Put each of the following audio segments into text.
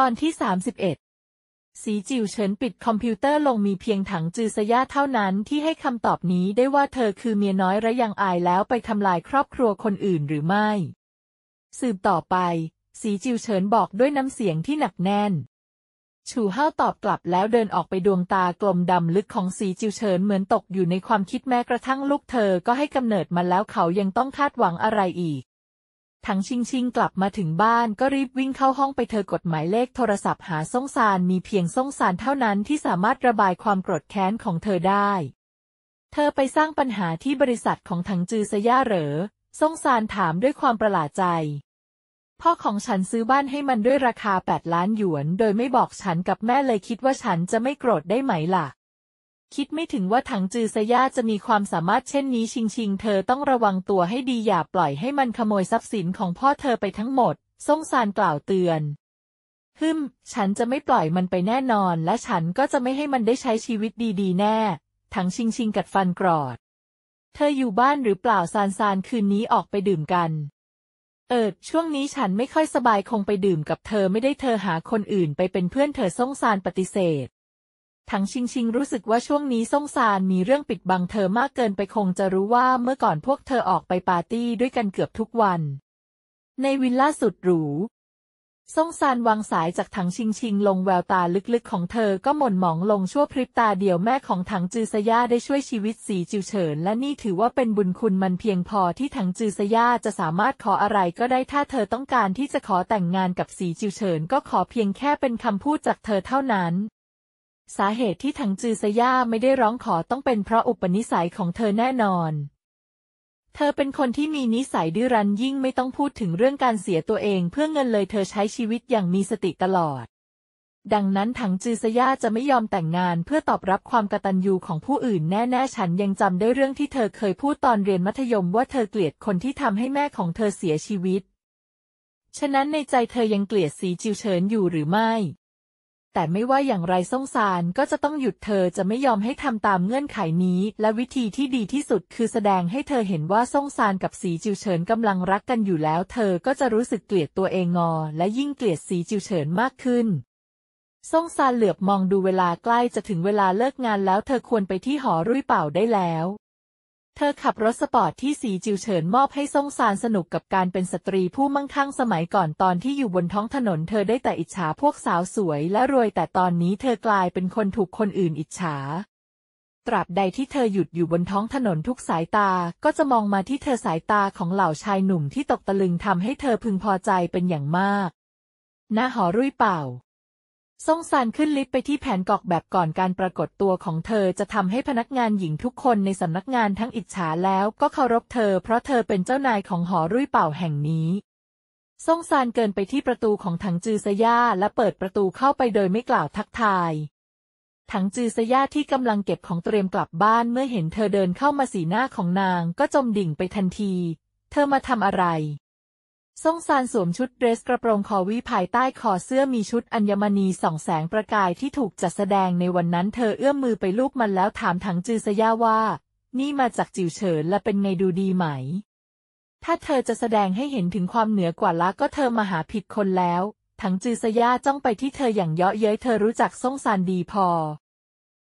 ตอนที่ 31สีจิวเฉินปิดคอมพิวเตอร์ลงมีเพียงถังจือสยาเท่านั้นที่ให้คำตอบนี้ได้ว่าเธอคือเมียน้อยระยังอายแล้วไปทำลายครอบครัวคนอื่นหรือไม่ สืบต่อไป สีจิวเฉินบอกด้วยน้ำเสียงที่หนักแน่น ชูเฮาตอบกลับแล้วเดินออกไปดวงตากลมดำลึกของสีจิวเฉินเหมือนตกอยู่ในความคิดแม้กระทั่งลูกเธอก็ให้กำเนิดมาแล้วเขายังต้องคาดหวังอะไรอีกถังชิงชิงกลับมาถึงบ้านก็รีบวิ่งเข้าห้องไปเธอกดหมายเลขโทรศัพท์หาซ่งซานมีเพียงซ่งซานเท่านั้นที่สามารถระบายความโกรธแค้นของเธอได้ เธอไปสร้างปัญหาที่บริษัทของถังจือซย่าเหรอซ่งซานถามด้วยความประหลาดใจพ่อของฉันซื้อบ้านให้มันด้วยราคา8ล้านหยวนโดยไม่บอกฉันกับแม่เลยคิดว่าฉันจะไม่โกรธได้ไหมล่ะคิดไม่ถึงว่าถังจือซยาจะมีความสามารถเช่นนี้ ชิงชิงเธอต้องระวังตัวให้ดีอย่าปล่อยให้มันขโมยทรัพย์สินของพ่อเธอไปทั้งหมดซ่งซานกล่าวเตือนฮึมฉันจะไม่ปล่อยมันไปแน่นอน และฉันก็จะไม่ให้มันได้ใช้ชีวิตดีๆแน่ถังชิงชิงกัดฟันกรอด เธออยู่บ้านหรือเปล่าซานซานคืนนี้ออกไปดื่มกัน เอิดช่วงนี้ฉันไม่ค่อยสบายคงไปดื่มกับเธอไม่ได้เธอหาคนอื่นไปเป็นเพื่อนเธอซ่งซานปฏิเสธถังชิงชิงรู้สึกว่าช่วงนี้ซ่งซานมีเรื่องปิดบังเธอมากเกินไปคงจะรู้ว่าเมื่อก่อนพวกเธอออกไปปาร์ตี้ด้วยกันเกือบทุกวัน ในวิลล่าสุดหรูซ่งซานวางสายจากถังชิงชิง ลงแววตาลึกๆ ของเธอก็หม่นหมองลงชั่วพริบตาเดียวแม่ของถังจือสยาได้ช่วยชีวิตสีจิวเฉินและนี่ถือว่าเป็นบุญคุณมันเพียงพอที่ถังจือสยาจะสามารถขออะไร ก็ได้ถ้าเธอต้องการที่จะขอแต่งงานกับสีจิวเฉินก็ขอเพียงแค่เป็นคำพูดจากเธอเท่านั้นสาเหตุที่ถังจือซย่าไม่ได้ร้องขอต้องเป็นเพราะอุปนิสัยของเธอแน่นอน เธอเป็นคนที่มีนิสัยดื้อรั้นยิ่งไม่ต้องพูดถึงเรื่องการเสียตัวเอง เพื่อเงินเลยเธอใช้ชีวิตอย่างมีสติตลอด ดังนั้นถังจือซย่าจะไม่ยอมแต่งงานเพื่อตอบรับความกตัญญูของผู้อื่นแน่ๆ ฉันยังจำได้เรื่องที่เธอเคยพูดตอนเรียนมัธยมว่าเธอเกลียดคนที่ทำให้แม่ของเธอเสียชีวิต ฉะนั้นในใจเธอยังเกลียดสีจิวเฉินอยู่หรือไม่แต่ไม่ว่าอย่างไรส่งสารก็จะต้องหยุดเธอจะไม่ยอมให้ทำตามเงื่อนไขนี้ และวิธีที่ดีที่สุดคือแสดงให้เธอเห็นว่าส่งสารกับสีจิวเฉินกำลังรักกันอยู่แล้ว เธอก็จะรู้สึกเกลียดตัวเองงอและยิ่งเกลียดสีจิวเฉินมากขึ้นซ่งซานเหลือบมองดูเวลาใกล้จะถึงเวลาเลิกงานแล้วเธอควรไปที่หอรุ่ยเป่าได้แล้วเธอขับรถสปอร์ตที่สีจิวเฉินมอบให้ซ่งซานสนุกกับการเป็นสตรีผู้มั่งคั่งสมัยก่อนตอนที่อยู่บนท้องถนนเธอได้แต่อิจฉาพวกสาวสวย และรวยแต่ตอนนี้เธอกลายเป็นคนถูกคนอื่นอิจฉา ตราบใดที่เธอหยุดอยู่บนท้องถนนทุกสายตาก็จะมองมาที่เธอสายตาของเหล่าชายหนุ่มที่ตกตะลึงทำให้เธอพึงพอใจเป็นอย่างมาก หน้าหอรุ่ยเป่าซ่งซานขึ้นลิฟต์ไปที่แผนกอกแบบก่อนการปรากฏตัวของเธอจะทำให้พนักงานหญิงทุกคนในสำนักงานทั้งอิจฉาแล้วก็เคารพเธอเพราะเธอเป็นเจ้านายของหอรุ่ยเป่าแห่งนี้ซ่งซานเกินไปที่ประตูของถังจือซย่าและเปิดประตูเข้าไปโดยไม่กล่าวทักทาย ถังจือซย่าที่กำลังเก็บของเตรียมกลับบ้านเมื่อเห็นเธอเดินเข้ามาสีหน้าของนางก็จมดิ่งไปทันที เธอมาทำอะไรซ่งซานสวมชุดเดรสกระโปรงคอวีภายใต้คอเสื้อมีชุดอัญมณีสองแสงประกายที่ถูกจัดแสดงในวันนั้นเธอเอื้อมมือไปลูบมันแล้วถามถังจือซย่าว่า นี่มาจากจิ๋วเฉินและเป็นไงดูดีไหม ถ้าเธอจะแสดงให้เห็นถึงความเหนือกว่าละก็เธอมาหาผิดคนแล้ว ถังจือซย่าจ้องไปที่เธออย่างเยาะเย้ยเธอรู้จักซ่งซานดีพอ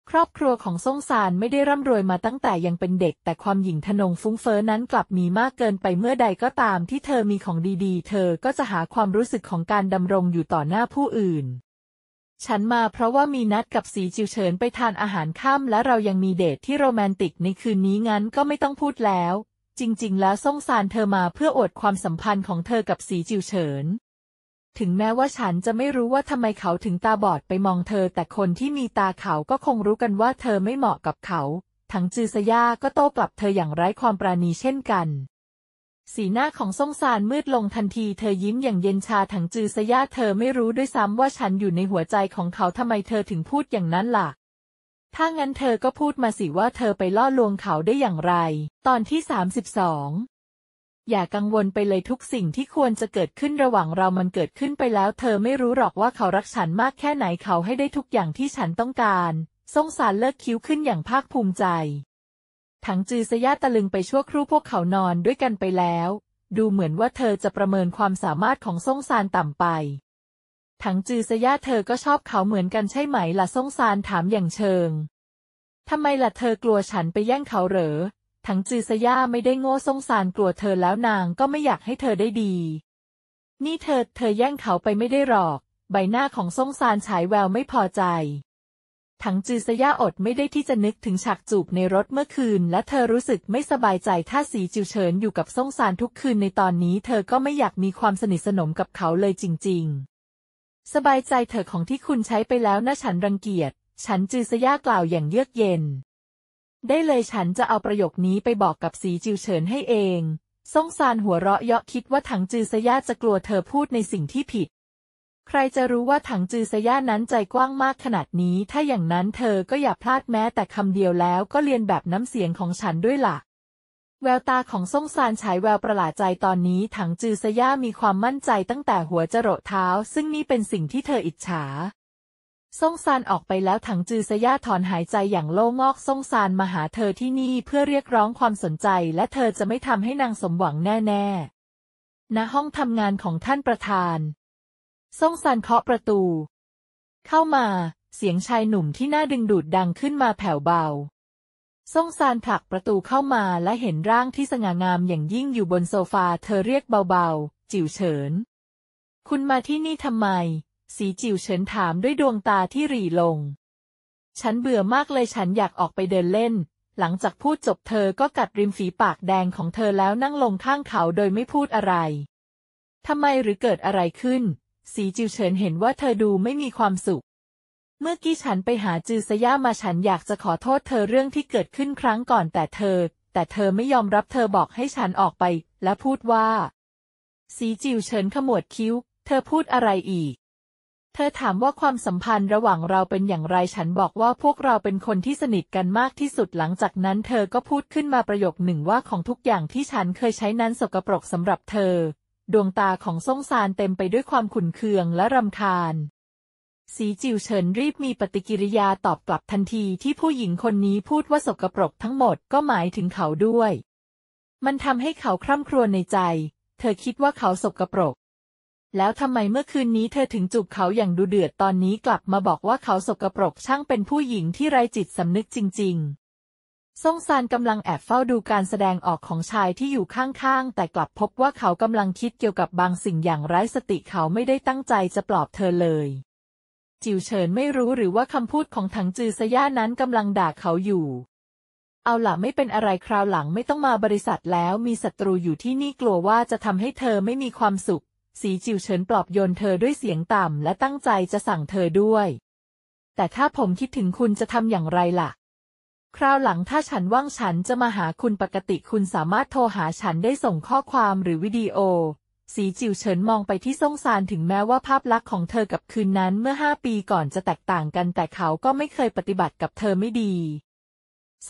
ครอบครัวของซ่งซานไม่ได้ร่ำรวยมาตั้งแต่ยังเป็นเด็ก แต่ความหญิงทนงฟุ้งเฟอ้อนั้นกลับมีมากเกินไปเมื่อใดก็ตามที่เธอมีของดีๆ เธอก็จะหาความรู้สึกของการดำรงอยู่ต่อหน้าผู้อื่น ฉันมาเพราะว่ามีนัดกับสีจิวเฉินไปทานอาหารค่ำและเรายังมีเดทที่โรแมนติกในคืนนี้งั้นก็ไม่ต้องพูดแล้ว จริงๆแล้วซ่งซานเธอมาเพื่ออวดความสัมพันธ์ของเธอกับสีจิวเฉินถึงแม้ว่าฉันจะไม่รู้ว่าทำไมเขาถึงตาบอดไปมองเธอ แต่คนที่มีตาเขาก็คงรู้กันว่าเธอไม่เหมาะกับเขาทั้งจือซยาก็โต้กลับเธออย่างไร้ความปราณีเช่นกัน สีหน้าของซ่งซานมืดลงทันทีเธอยิ้มอย่างเย็นชาทั้งจือซยาเธอไม่รู้ด้วยซ้ำว่าฉันอยู่ในหัวใจของเขาทำไมเธอถึงพูดอย่างนั้นล่ะถ้างั้นเธอก็พูดมาสิว่าเธอไปล่อลวงเขาได้อย่างไร ตอนที่ 32อย่ากังวลไปเลยทุกสิ่งที่ควรจะเกิดขึ้นระหว่างเรามันเกิดขึ้นไปแล้วเธอไม่รู้หรอกว่าเขารักฉันมากแค่ไหนเขาให้ได้ทุกอย่างที่ฉันต้องการสงสารเลิกคิ้วขึ้นอย่างภาคภูมิใจ ถังจือสยาตะลึงไปชั่วครู่พวกเขานอนด้วยกันไปแล้ว ดูเหมือนว่าเธอจะประเมินความสามารถของส่งซานต่ำไป ถังจือสยาเธอก็ชอบเขาเหมือนกันใช่ไหมล่ะส่งซานถามอย่างเชิงทำไมล่ะเธอกลัวฉันไปแย่งเขาเหรอทั้งจือซย่าไม่ได้โง่สงสารกลัวเธอแล้วนางก็ไม่อยากให้เธอได้ดี นี่เธอเธอแย่งเขาไปไม่ได้หรอก ใบหน้าของสงสารฉายแววไม่พอใจ ถังจือซย่าอดไม่ได้ที่จะนึกถึงฉากจูบในรถเมื่อคืน และเธอรู้สึกไม่สบายใจถ้าสีจิวเฉินอยู่กับส่งซานทุกคืนในตอนนี้ เธอก็ไม่อยากมีความสนิทสนมกับเขาเลยจริง ๆ สบายใจเธอของที่คุณใช้ไปแล้วนะฉันรังเกียจฉันจือซย่ากล่าวอย่างเยือกเย็นได้เลยฉันจะเอาประโยคนี้ไปบอกกับสีจิวเฉินให้เองซ่งซานหัวเราะเยาะคิดว่าถังจือสยาจะกลัวเธอพูดในสิ่งที่ผิด ใครจะรู้ว่าถังจือสยานั้นใจกว้างมากขนาดนี้ ถ้าอย่างนั้นเธอก็อย่าพลาดแม้แต่คำเดียวแล้วก็เรียนแบบน้ำเสียงของฉันด้วยละ่ะ แววตาของซ่งซานฉายแววประหลาดใจตอนนี้ ถังจือสยามีความมั่นใจ ตั้งแต่หัวจรดเท้า ซึ่งนี่เป็นสิ่งที่เธออิจฉาซ่งซานออกไปแล้วถังจือสย่าถอนหายใจอย่างโล่งอกซ่งซานมาหาเธอที่นี่เพื่อเรียกร้องความสนใจและเธอจะไม่ทำให้นางสมหวังแน่ๆณห้องทำงานของท่านประธานซ่งซานเคาะประตู เข้ามาเสียงชายหนุ่มที่น่าดึงดูดดังขึ้นมาแผ่วเบาซ่งซานผลักประตูเข้ามาและเห็นร่างที่สง่างามอย่างยิ่งอยู่บนโซฟาเธอเรียกเบาๆ จิ๋วเฉิน คุณมาที่นี่ทำไมสีจิ๋วเฉินถามด้วยดวงตาที่หรี่ลง ฉันเบื่อมากเลยฉันอยากออกไปเดินเล่น หลังจากพูดจบเธอก็กัดริมฝีปากแดงของเธอแล้วนั่งลงข้างเขาโดยไม่พูดอะไร ทำไมหรือเกิดอะไรขึ้น สีจิวเฉินเห็นว่าเธอดูไม่มีความสุข เมื่อกี้ฉันไปหาจือสย่ามาฉันอยากจะขอโทษเธอเรื่องที่เกิดขึ้นครั้งก่อนแต่เธอ แต่เธอไม่ยอมรับเธอบอกให้ฉันออกไป และพูดว่า สีจิวเฉินขมวดคิ้ว เธอพูดอะไรอีกเธอถามว่าความสัมพันธ์ระหว่างเราเป็นอย่างไรฉันบอกว่าพวกเราเป็นคนที่สนิทกันมากที่สุดหลังจากนั้นเธอก็พูดขึ้นมาประโยคหนึ่งว่าของทุกอย่างที่ฉันเคยใช้นั้นสกปรกสำหรับเธอ ดวงตาของส่งซานเต็มไปด้วยความขุ่นเคืองและรำคาญสีจิวเฉินรีบมีปฏิกิริยาตอบกลับทันทีที่ผู้หญิงคนนี้พูดว่าสกปรกทั้งหมดก็หมายถึงเขาด้วย มันทำให้เขาคร่ำครวญในใจ เธอคิดว่าเขาสกปรกแล้วทำไมเมื่อคืนนี้เธอถึงจูบเขาอย่างดูเดือดตอนนี้กลับมาบอกว่าเขาสกปรกช่างเป็นผู้หญิงที่ไร้จิตสำนึกจริงๆซ่งซานกำลังแอบเฝ้าดูการแสดงออกของชายที่อยู่ข้างๆ แต่กลับพบว่าเขากำลังคิดเกี่ยวกับบางสิ่งอย่างไร้สติเขาไม่ได้ตั้งใจจะปลอบเธอเลย จิวเฉินไม่รู้หรือว่าคำพูดของถังจือซย่านั้นกำลังด่าเขาอยู่ เอาล่ะไม่เป็นอะไรคราวหลังไม่ต้องมาบริษัทแล้วมีศัตรูอยู่ที่นี่กลัวว่าจะทำให้เธอไม่มีความสุขสีจิวเฉินปลอบโยนเธอด้วยเสียงต่ำและตั้งใจจะสั่งเธอด้วย แต่ถ้าผมคิดถึงคุณจะทำอย่างไรล่ะ คราวหลังถ้าฉันว่างฉันจะมาหาคุณปกติคุณสามารถโทรหาฉันได้ส่งข้อความหรือวิดีโอ สีจิวเฉินมองไปที่ซ่งซานถึงแม้ว่าภาพลักษณ์ของเธอกับคืนนั้นเมื่อห้าปีก่อนจะแตกต่างกัน แต่เขาก็ไม่เคยปฏิบัติกับเธอไม่ดี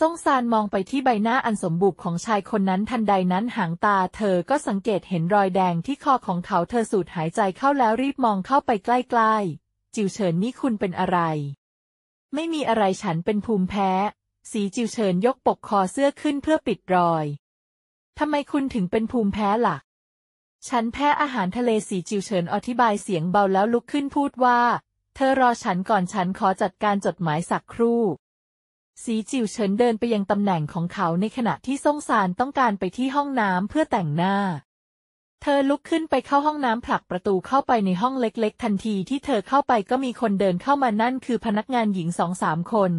ซ่งซานมองไปที่ใบหน้าอันสมบุกของชายคนนั้นทันใดนั้นหางตา เธอก็สังเกตเห็นรอยแดงที่คอของเขาเธอสูดหายใจเข้าแล้วรีบมองเข้าไปใกล้ๆ จิวเฉินนี่คุณเป็นอะไร ไม่มีอะไรฉันเป็นภูมิแพ้ สีจิวเฉินยกปกคอเสื้อขึ้นเพื่อปิดรอย ทำไมคุณถึงเป็นภูมิแพ้ล่ะฉันแพ้อาหารทะเล สีจิวเฉินอธิบายเสียงเบาแล้วลุกขึ้นพูดว่า เธอรอฉันก่อนฉันขอจัดการจดหมายสักครู่สีจิวเฉินเดินไปยังตำแหน่งของเขาในขณะที่ซ่งซานต้องการไปที่ห้องน้ำเพื่อแต่งหน้า เธอลุกขึ้นไปเข้าห้องน้ำผลักประตูเข้าไปในห้องเล็กๆ ทันทีที่เธอเข้าไปก็มีคนเดินเข้ามานั่นคือพนักงานหญิงสองสามคน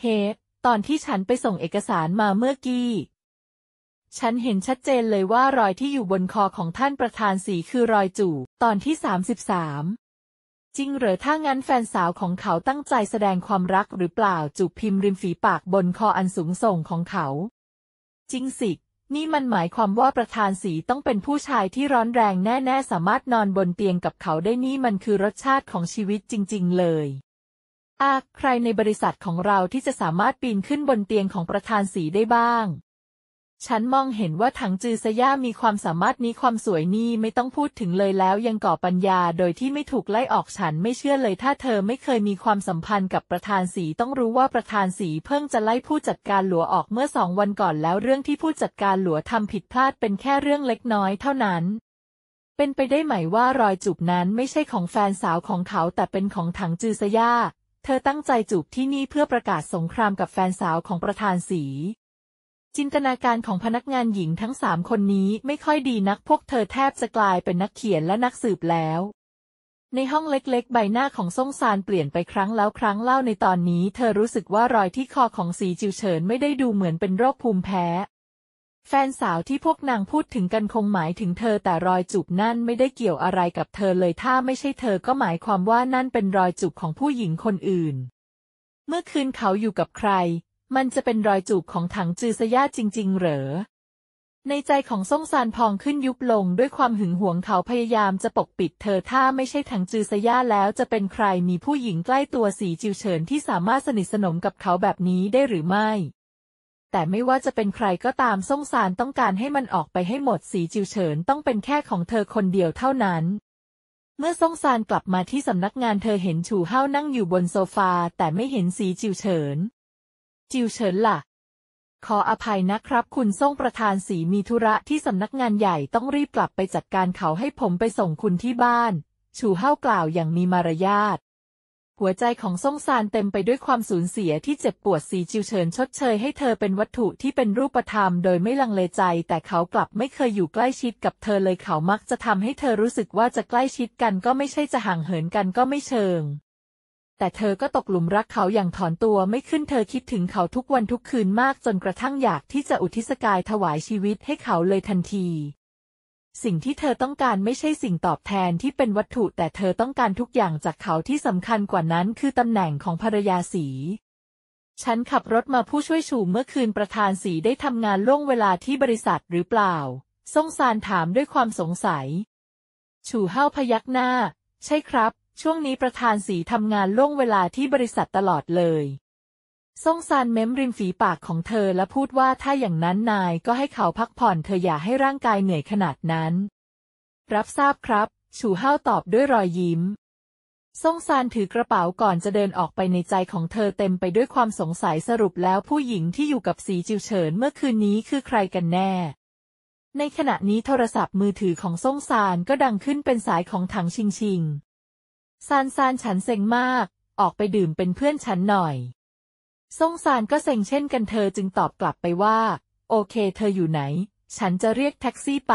เฮ h ตอนที่ฉันไปส่งเอกสารมาเมื่อกี้ ฉันเห็นชัดเจนเลยว่ารอยที่อยู่บนคอของท่านประธานสีคือรอยจู่ตอนที่สามสิบสามจริงเหรอถ้างั้นแฟนสาวของเขาตั้งใจแสดงความรักหรือเปล่าจูบพิมพ์ริมฝีปากบนคออันสูงส่งของเขา จริงสินี่มันหมายความว่าประธานสีต้องเป็นผู้ชายที่ร้อนแรงแน่ๆ สามารถนอนบนเตียงกับเขาได้นี่มันคือรสชาติของชีวิตจริงๆเลย อาใครในบริษัทของเราที่จะสามารถปีนขึ้นบนเตียงของประธานสีได้บ้างฉันมองเห็นว่าถังจือซย่ามีความสามารถนี้ความสวยนี่ไม่ต้องพูดถึงเลยแล้วยังก่อปัญญา โดยที่ไม่ถูกไล่ออกฉันไม่เชื่อเลยถ้าเธอไม่เคยมีความสัมพันธ์กับประธานสีต้องรู้ว่าประธานสีเพิ่งจะไล่ผู้จัดการหลัวออกเมื่อสองวันก่อนแล้วเรื่องที่ผู้จัดการหลัวทำผิดพลาดเป็นแค่เรื่องเล็กน้อยเท่านั้น เป็นไปได้ไหมว่ารอยจูบนั้นไม่ใช่ของแฟนสาวของเขา แต่เป็นของถังจือซย่าเธอตั้งใจจูบที่นี่เพื่อประกาศสงครามกับแฟนสาวของประธานสีจินตนาการของพนักงานหญิงทั้งสามคนนี้ไม่ค่อยดีนักพวกเธอแทบจะกลายเป็นนักเขียนและนักสืบแล้ว ในห้องเล็กๆใบหน้าของซ่งซานเปลี่ยนไปครั้งแล้วครั้งเล่าในตอนนี้ เธอรู้สึกว่ารอยที่คอของสีจิวเฉินไม่ได้ดูเหมือนเป็นโรคภูมิแพ้ แฟนสาวที่พวกนางพูดถึงกันคงหมายถึงเธอแต่รอยจุบนั่นไม่ได้เกี่ยวอะไรกับเธอเลยถ้าไม่ใช่เธอก็หมายความว่านั่นเป็นรอยจุบของผู้หญิงคนอื่น เมื่อคืนเขาอยู่กับใครมันจะเป็นรอยจูบ ของถังจือซย่าจริง ๆ เหรอ ในใจของซ่งซานพองขึ้นยุบลง ด้วยความหึงหวงเขาพยายามจะปกปิด เธอถ้าไม่ใช่ถังจือซย่าแล้วจะเป็นใครมีผู้หญิงใกล้ตัวสีจิวเฉินที่สามารถสนิทสนมกับเขาแบบนี้ได้หรือไม่ แต่ไม่ว่าจะเป็นใครก็ตามส่งซานต้องการให้มันออกไปให้หมดสีจิวเฉินต้องเป็นแค่ของเธอคนเดียวเท่านั้น เมื่อส่งซานกลับมาที่สำนักงานเธอเห็นฉูเฮานั่งอยู่บนโซฟา แต่ไม่เห็นสีจิวเฉินจิวเฉินละ่ะขออภัยนะครับคุณส่งประธานสีมีธุระที่สำนักงานใหญ่ต้องรีบกลับไปจัดการเขาให้ผมไปส่งคุณที่บ้าน ชูเฮากล่าวอย่างมีมารยาท หัวใจของซ่งซานเต็มไปด้วยความสูญเสียที่เจ็บปวดสีจิวเฉินชดเชยให้เธอเป็นวัตถุที่เป็นรูปธรรม โดยไม่ลังเลใจ แต่เขากลับไม่เคยอยู่ใกล้ชิดกับเธอเลยเขามักจะทำให้เธอรู้สึกว่าจะใกล้ชิดกันก็ไม่ใช่จะห่างเหินกันก็ไม่เชิงแต่เธอก็ตกหลุมรักเขาอย่างถอนตัวไม่ขึ้นเธอคิดถึงเขาทุกวันทุกคืนมาก จนกระทั่งอยากที่จะอุทิศกายถวายชีวิตให้เขาเลยทันที สิ่งที่เธอต้องการไม่ใช่สิ่งตอบแทนที่เป็นวัตถุแต่เธอต้องการทุกอย่างจากเขาที่สำคัญกว่านั้นคือตำแหน่งของภรรยาสีฉันขับรถมาผู้ช่วยชูเมื่อคืนประธานสีได้ทำงานล่วงเวลาที่บริษัทหรือเปล่าซ่งซานถามด้วยความสงสัยชูเฮาพยักหน้า ใช่ครับช่วงนี้ประธานสีทำงานล่วงเวลาที่บริษัทตลอดเลยซ่งซานเม้มริมฝีปากของเธอและพูดว่าถ้าอย่างนั้นนายก็ให้เขาพักผ่อนเธออย่าให้ร่างกายเหนื่อยขนาดนั้น รับทราบครับชูเฮาตอบด้วยรอยยิ้ม ซ่งซานถือกระเป๋าก่อนจะเดินออกไปในใจของเธอเต็มไปด้วยความสงสัยสรุปแล้วผู้หญิงที่อยู่กับสีจิวเฉินเมื่อคืนนี้คือใครกันแน่ ในขณะนี้โทรศัพท์มือถือของซ่งซานก็ดังขึ้นเป็นสายของถังชิงชิงซานซานฉันเซ็งมาก ออกไปดื่มเป็นเพื่อนฉันหน่อยซ่งซานก็เซ็งเช่นกันเธอจึงตอบกลับไปว่า โอเค เธออยู่ไหน ฉันจะเรียกแท็กซี่ไป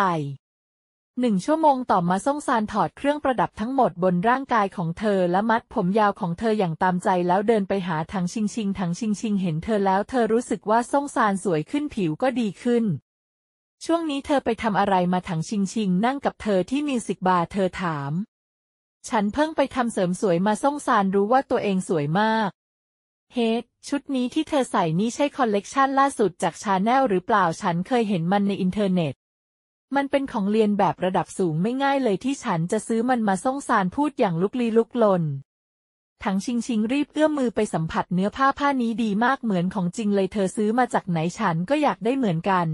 หนึ่งชั่วโมงต่อมาซ่งซานถอดเครื่องประดับทั้งหมดบนร่างกายของเธอและมัดผมยาวของเธออย่างตามใจแล้วเดินไปหาถังชิงชิงถังชิงชิงเห็นเธอแล้วเธอรู้สึกว่าซ่งซานสวยขึ้นผิวก็ดีขึ้น ช่วงนี้เธอไปทำอะไรมาถังชิงชิงนั่งกับเธอที่มิวสิกบาร์เธอถามฉันเพิ่งไปทำเสริมสวยมาส่งซานรู้ว่าตัวเองสวยมาก เฮดชุดนี้ที่เธอใส่นี่ใช่คอลเลกชันล่าสุดจากชาแนลหรือเปล่าฉันเคยเห็นมันในอินเทอร์เน็ต มันเป็นของเรียนแบบระดับสูงไม่ง่ายเลยที่ฉันจะซื้อมันมาส่งซานพูดอย่างลุกลี้ลุกลนทั้งชิงชิงรีบเอื้อมมือไปสัมผัสเนื้อผ้าผ้านี้ดีมากเหมือนของจริงเลยเธอซื้อมาจากไหนฉันก็อยากได้เหมือนกัน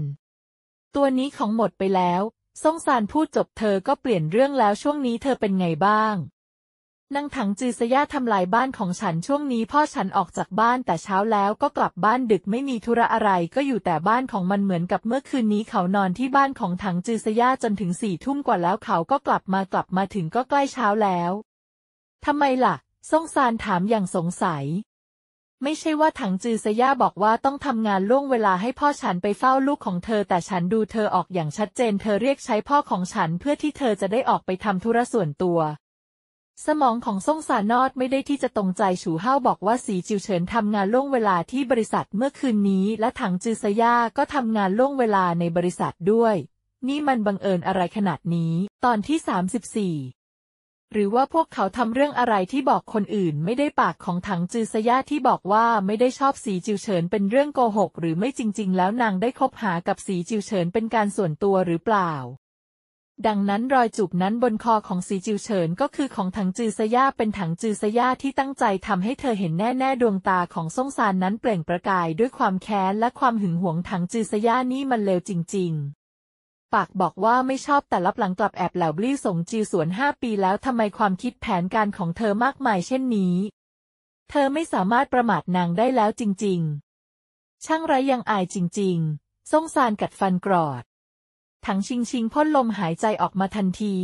ตัวนี้ของหมดไปแล้วซงซานพูดจบเธอก็เปลี่ยนเรื่องแล้วช่วงนี้เธอเป็นไงบ้างนางถังจือสย่าทำลายบ้านของฉันช่วงนี้พ่อฉันออกจากบ้านแต่เช้าแล้วก็กลับบ้านดึกไม่มีธุระอะไรก็อยู่แต่บ้านของมันเหมือนกับเมื่อคืนนี้เขานอนที่บ้านของถังจือสย่าจนถึงสี่ทุ่มกว่าแล้วเขาก็กลับมากลับมาถึงก็ใกล้เช้าแล้ว ทำไมละ่ะซงซานถามอย่างสงสัยไม่ใช่ว่าถังจือเซย่าบอกว่าต้องทำงานล่วงเวลาให้พ่อฉันไปเฝ้าลูกของเธอ แต่ฉันดูเธอออกอย่างชัดเจน เธอเรียกใช้พ่อของฉันเพื่อที่เธอจะได้ออกไปทำธุระส่วนตัว สมองของซ่งสานอดไม่ได้ที่จะตรงใจฉูเฮาบอกว่าสีจิวเฉินทำงานล่วงเวลาที่บริษัทเมื่อคืนนี้ และถังจือเซย่าก็ทำงานล่วงเวลาในบริษัทด้วย นี่มันบังเอิญอะไรขนาดนี้ตอนที่34หรือว่าพวกเขาทำเรื่องอะไรที่บอกคนอื่น ไม่ได้ปากของถังจือซยะที่บอกว่าไม่ได้ชอบสีจิวเฉินเป็นเรื่องโกหก หรือไม่จริงๆ แล้วนางได้คบหากับสีจิวเฉินเป็นการส่วนตัวหรือเปล่า ดังนั้นรอยจูบนั้นบนคอของสีจิวเฉินก็คือของถังจือซยะาเป็นถังจือซยะาที่ตั้งใจทำให้เธอเห็นแน่ๆดวงตาของซ่งซานนั้นเปล่งประกายด้วยความแค้นและความหึงหวงถังจือซยะานี่มันเลวจริง ๆปากบอกว่าไม่ชอบแต่รับหลังกลับแอบเหล่าบลี่สงจิวสวนห้าปีแล้วทำไมความคิดแผนการของเธอมากมายเช่นนี้ เธอไม่สามารถประมาทนางได้แล้วจริงๆ ช่างไรยังอายจริงๆส่งซานกัดฟันกรอด ถังชิงชิงพ่นลมหายใจออกมาทันที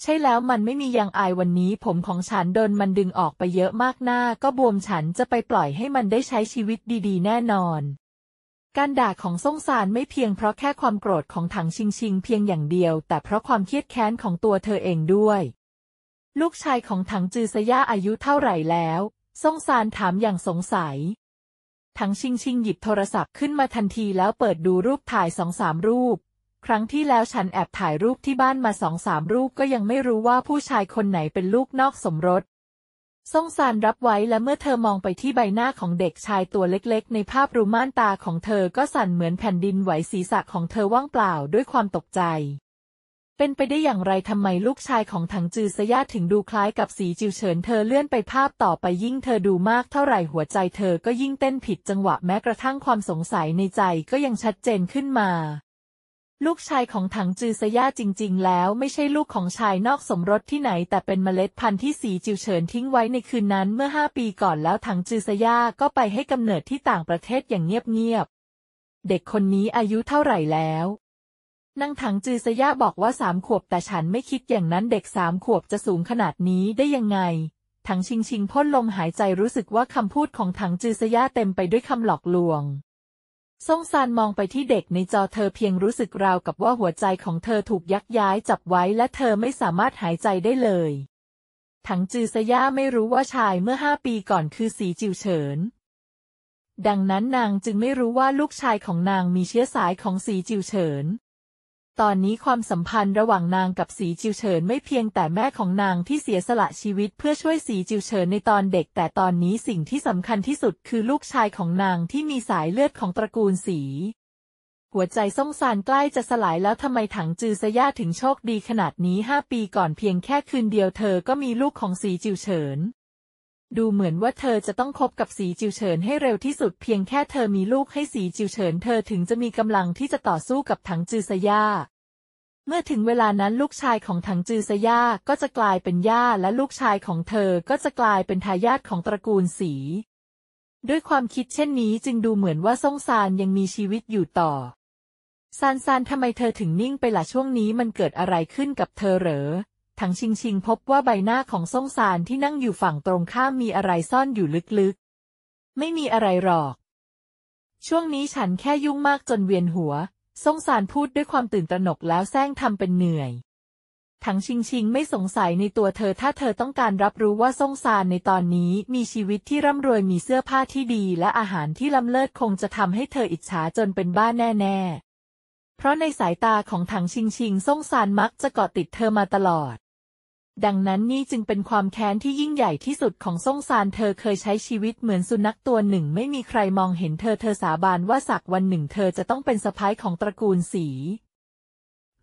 ใช่แล้วมันไม่มียังอายวันนี้ผมของฉันโดนมันดึงออกไปเยอะมากหน้าก็บวมฉันจะไปปล่อยให้มันได้ใช้ชีวิตดี ๆ แน่นอนการด่าของซ่งซานไม่เพียงเพราะแค่ความโกรธของถังชิงชิงเพียงอย่างเดียว แต่เพราะความเครียดแค้นของตัวเธอเองด้วย ลูกชายของถังจือซยาอายุเท่าไหร่แล้วซ่งซานถามอย่างสงสัย ถังชิงชิงหยิบโทรศัพท์ขึ้นมาทันทีแล้วเปิดดูรูปถ่ายสองสามรูป ครั้งที่แล้วฉันแอบถ่ายรูปที่บ้านมาสองสามรูปก็ยังไม่รู้ว่าผู้ชายคนไหนเป็นลูกนอกสมรสซ่งซานรับไว้และเมื่อเธอมองไปที่ใบหน้าของเด็กชายตัวเล็กๆ ในภาพรูม่านตาของเธอก็สั่นเหมือนแผ่นดินไหวศีรษะของเธอว่างเปล่าด้วยความตกใจ เป็นไปได้อย่างไรทำไมลูกชายของถังจือสยาถึงดูคล้ายกับสีจิวเฉินเธอเลื่อนไปภาพต่อไปยิ่งเธอดูมากเท่าไหร่ หัวใจเธอก็ยิ่งเต้นผิดจังหวะแม้กระทั่งความสงสัยในใจก็ยังชัดเจนขึ้นมาลูกชายของถังจือซย่าจริง ๆ แล้วไม่ใช่ลูกของชายนอกสมรสที่ไหน แต่เป็นเมล็ดพันธุ์ที่สีจิวเฉินทิ้งไว้ในคืนนั้นเมื่อห้าปีก่อนแล้วถังจือซย่าก็ไปให้กำเนิดที่ต่างประเทศอย่างเงียบๆเด็กคนนี้อายุเท่าไหร่แล้วนางถังจือซย่าบอกว่าสามขวบ แต่ฉันไม่คิดอย่างนั้นเด็กสามขวบจะสูงขนาดนี้ได้ยังไง ถังชิงชิงพ่นลมหายใจรู้สึกว่าคำพูดของถังจือซย่าเต็มไปด้วยคำหลอกลวงซงซานมองไปที่เด็กในจอเธอเพียงรู้สึกราวกับว่าหัวใจของเธอถูกยักย้ายจับไว้และเธอไม่สามารถหายใจได้เลย ถังจือซย่าไม่รู้ว่าชายเมื่อห้าปีก่อนคือสีจิวเฉิน ดังนั้นนางจึงไม่รู้ว่าลูกชายของนางมีเชื้อสายของสีจิวเฉินตอนนี้ความสัมพันธ์ระหว่างนางกับสีจิวเฉินไม่เพียงแต่แม่ของนางที่เสียสละชีวิตเพื่อช่วยสีจิวเฉินในตอนเด็ก แต่ตอนนี้สิ่งที่สำคัญที่สุดคือลูกชายของนางที่มีสายเลือดของตระกูลสี หัวใจส่งสารใกล้จะสลายแล้วทำไมถังจือซะย่าถึงโชคดีขนาดนี้ห้าปีก่อนเพียงแค่คืน เดียวเธอ ก็มีลูกของสีจิวเฉินดูเหมือนว่าเธอจะต้องคบกับสีจิวเฉินให้เร็วที่สุดเพียงแค่เธอมีลูกให้สีจิวเฉินเธอถึงจะมีกำลังที่จะต่อสู้กับถังจือซย่า เมื่อถึงเวลานั้นลูกชายของถังจือซย่าก็จะกลายเป็นย่า และลูกชายของเธอก็จะกลายเป็นทายาทของตระกูลสี ด้วยความคิดเช่นนี้จึงดูเหมือนว่าซ่งซานยังมีชีวิตอยู่ต่อซานซานทำไมเธอถึงนิ่งไปล่ะช่วงนี้มันเกิดอะไรขึ้นกับเธอเหรอถังชิงชิงพบว่าใบหน้าของส่งซานที่นั่งอยู่ฝั่งตรงข้ามมีอะไรซ่อนอยู่ลึก ๆ ไม่มีอะไรหรอก ช่วงนี้ฉันแค่ยุ่งมากจนเวียนหัวส่งซานพูดด้วยความตื่นตระหนกแล้วแซงทำเป็นเหนื่อย ถังชิงชิงไม่สงสัยในตัวเธอ ถ้าเธอต้องการรับรู้ว่าส่งซานในตอนนี้มีชีวิตที่ร่ำรวยมีเสื้อผ้าที่ดี และอาหารที่ล้ำเลิศคงจะทำให้เธออิจฉาจนเป็นบ้าแน่ ๆ เพราะในสายตาของถังชิงชิงส่งซานมักจะเกาะติดเธอมาตลอดดังนั้นนี่จึงเป็นความแค้นที่ยิ่งใหญ่ที่สุดของซ่งซานเธอเคยใช้ชีวิตเหมือนสุนัขตัวหนึ่ง ไม่มีใครมองเห็นเธอเธอสาบานว่าสักวันหนึ่ง เธอจะต้องเป็นสะพ้ายของตระกูลสี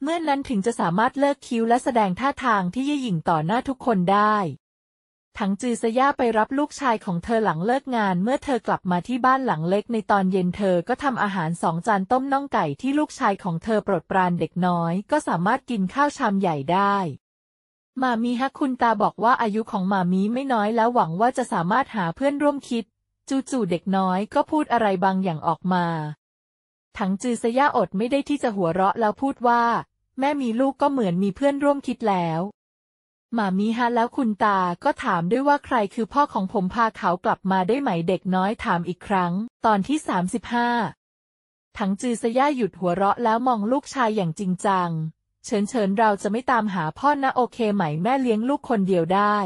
เมื่อนนั้นถึงจะสามารถเลิกคิ้วและแสดงท่าทางที่เย่หยิ่งต่อหน้าทุกคนได้ ถังจือซย่าไปรับลูกชายของเธอหลังเลิกงาน เมื่อเธอกลับมาที่บ้านหลังเล็ก ในตอนเย็นเธอก็ทำอาหารสองจานต้มน่องไก่ที่ลูกชายของเธอโปรดปรานเด็กน้อย ก็สามารถกินข้าวชามใหญ่ได้มามีฮะคุณตาบอกว่าอายุของมามีไม่น้อยแล้วหวังว่าจะสามารถหาเพื่อนร่วมคิด จูจูเด็กน้อยก็พูดอะไรบางอย่างออกมา ถังจือสย่าอดไม่ได้ที่จะหัวเราะแล้วพูดว่า แม่มีลูกก็เหมือนมีเพื่อนร่วมคิดแล้วมามีฮะแล้วคุณตาก็ถามด้วยว่าใครคือพ่อของผมพาเขากลับมาได้ไหมเด็กน้อยถามอีกครั้ง ตอนที่ 35ถังจือสย่าหยุดหัวเราะแล้วมองลูกชายอย่างจริงจังเฉินเฉินเราจะไม่ตามหาพ่อนะโอเค ไหมแม่เลี้ยงลูกคนเดียวได้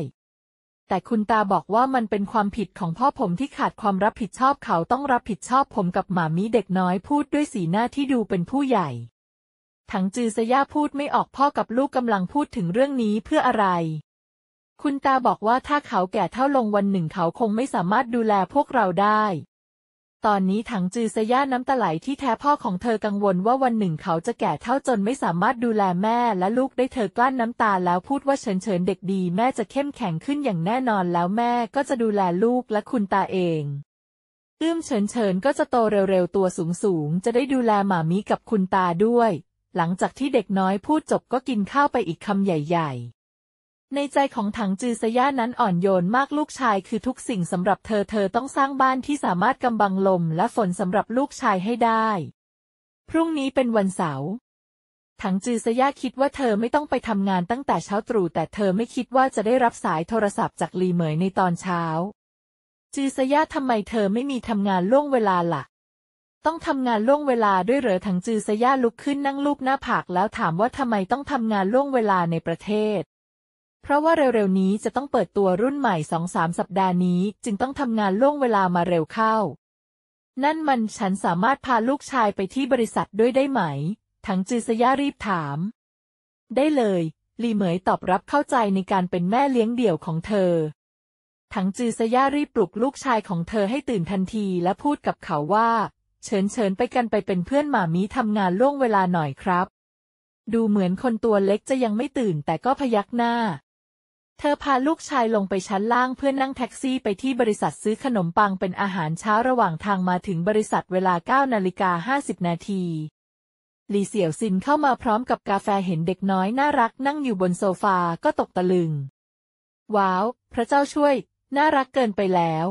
แต่คุณตาบอกว่ามันเป็นความผิดของพ่อผมที่ขาดความรับผิดชอบเขาต้องรับผิดชอบผมกับหมามีเด็กน้อยพูดด้วยสีหน้าที่ดูเป็นผู้ใหญ่ ถังจือซย่าพูดไม่ออกพ่อกับลูกกำลังพูดถึงเรื่องนี้เพื่ออะไร คุณตาบอกว่าถ้าเขาแก่เท่าลงวันหนึ่งเขาคงไม่สามารถดูแลพวกเราได้ตอนนี้ถังจือสย่าน้ำตาไหลที่แท้พ่อของเธอกังวลว่าวันหนึ่งเขาจะแก่เท่าจนไม่สามารถดูแลแม่และลูกได้เธอกลั้นน้ำตาแล้วพูดว่าเฉินเฉินเด็กดีแม่จะเข้มแข็งขึ้นอย่างแน่นอนแล้วแม่ก็จะดูแลลูกและคุณตาเองอื้มเฉินเฉิน ก็จะโตเร็วๆตัวสูงๆจะได้ดูแลหมามีกับคุณตาด้วย หลังจากที่เด็กน้อยพูดจบก็กินข้าวไปอีกคำใหญ่ ๆในใจของถังจือสย่านั้นอ่อนโยนมากลูกชายคือทุกสิ่งสำหรับเธอเธอต้องสร้างบ้านที่สามารถกำบังลมและฝนสำหรับลูกชายให้ได้ พรุ่งนี้เป็นวันเสาร์ถังจือสย่าคิดว่าเธอไม่ต้องไปทำงานตั้งแต่เช้าตรู่แต่เธอไม่คิดว่าจะได้รับสายโทรศัพท์จากลีเหมยในตอนเช้า จือสย่าทำไมเธอไม่มีทำงานล่วงเวลาละ่ะ ต้องทำงานล่วงเวลาด้วยเหรอถังจือสย่าลุกขึ้นนั่งลูบหน้าผากแล้วถามว่าทำไมต้องทำงานล่วงเวลาในประเทศเพราะว่าเร็ว ๆ นี้จะต้องเปิดตัวรุ่นใหม่สองสามสัปดาห์นี้จึงต้องทำงานล่วงเวลามาเร็วเข้า นั่นมันฉันสามารถพาลูกชายไปที่บริษัทด้วยได้ไหมทังจือสยารีบถาม ได้เลย ลีเหมยตอบรับเข้าใจในการเป็นแม่เลี้ยงเดี่ยวของเธอทังจือสยารีบปลุกลูกชายของเธอให้ตื่นทันทีและพูดกับเขาว่า เชิญเชิญไปกันไปเป็นเพื่อนหมามีทำงานล่วงเวลาหน่อยครับ ดูเหมือนคนตัวเล็กจะยังไม่ตื่นแต่ก็พยักหน้าเธอพาลูกชายลงไปชั้นล่างเพื่อนั่งแท็กซี่ไปที่บริษัทซื้อขนมปังเป็นอาหารเช้าระหว่างทางมาถึงบริษัทเวลา9นาฬิกา50นาทีลีเสี่ยวซินเข้ามาพร้อมกับกาแฟเห็นเด็กน้อยน่ารักนั่งอยู่บนโซฟาก็ตกตะลึง ว้าว พระเจ้าช่วย น่ารักเกินไปแล้ว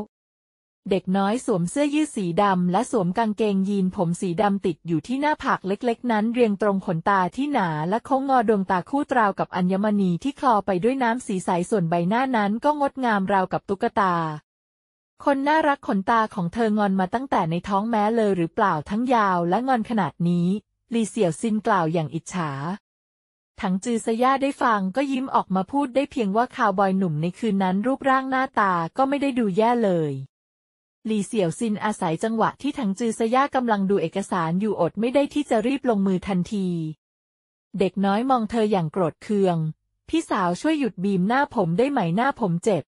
เด็กน้อยสวมเสื้อยืดสีดำและสวมกางเกงยีนผมสีดำติดอยู่ที่หน้าผาก เล็กๆ นั้นเรียงตรงขนตาที่หนาและโค้งงอดวงตาคู่ตราวกับอัญมณีที่คลอไปด้วยน้ำสีใสส่วนใบหน้านั้นก็งดงามราวกับตุ๊กตา คนน่ารักขนตาของเธองอนมาตั้งแต่ในท้องแม้เลยหรือเปล่าทั้งยาวและงอนขนาดนี้ลีเสี่ยวซินกล่าวอย่างอิจฉา ถังจือซย่าได้ฟังก็ยิ้มออกมาพูดได้เพียงว่าคาวบอยหนุ่มในคืนนั้นรูปร่างหน้าตาก็ไม่ได้ดูแย่เลยหลี่เสี่ยวซินอาศัยจังหวะที่ถังจือซย่ากำลังดูเอกสารอยู่อดไม่ได้ที่จะรีบลงมือทันที เด็กน้อยมองเธออย่างโกรธเคือง พี่สาวช่วยหยุดบีมหน้าผมได้ไหมหน้าผมเจ็บ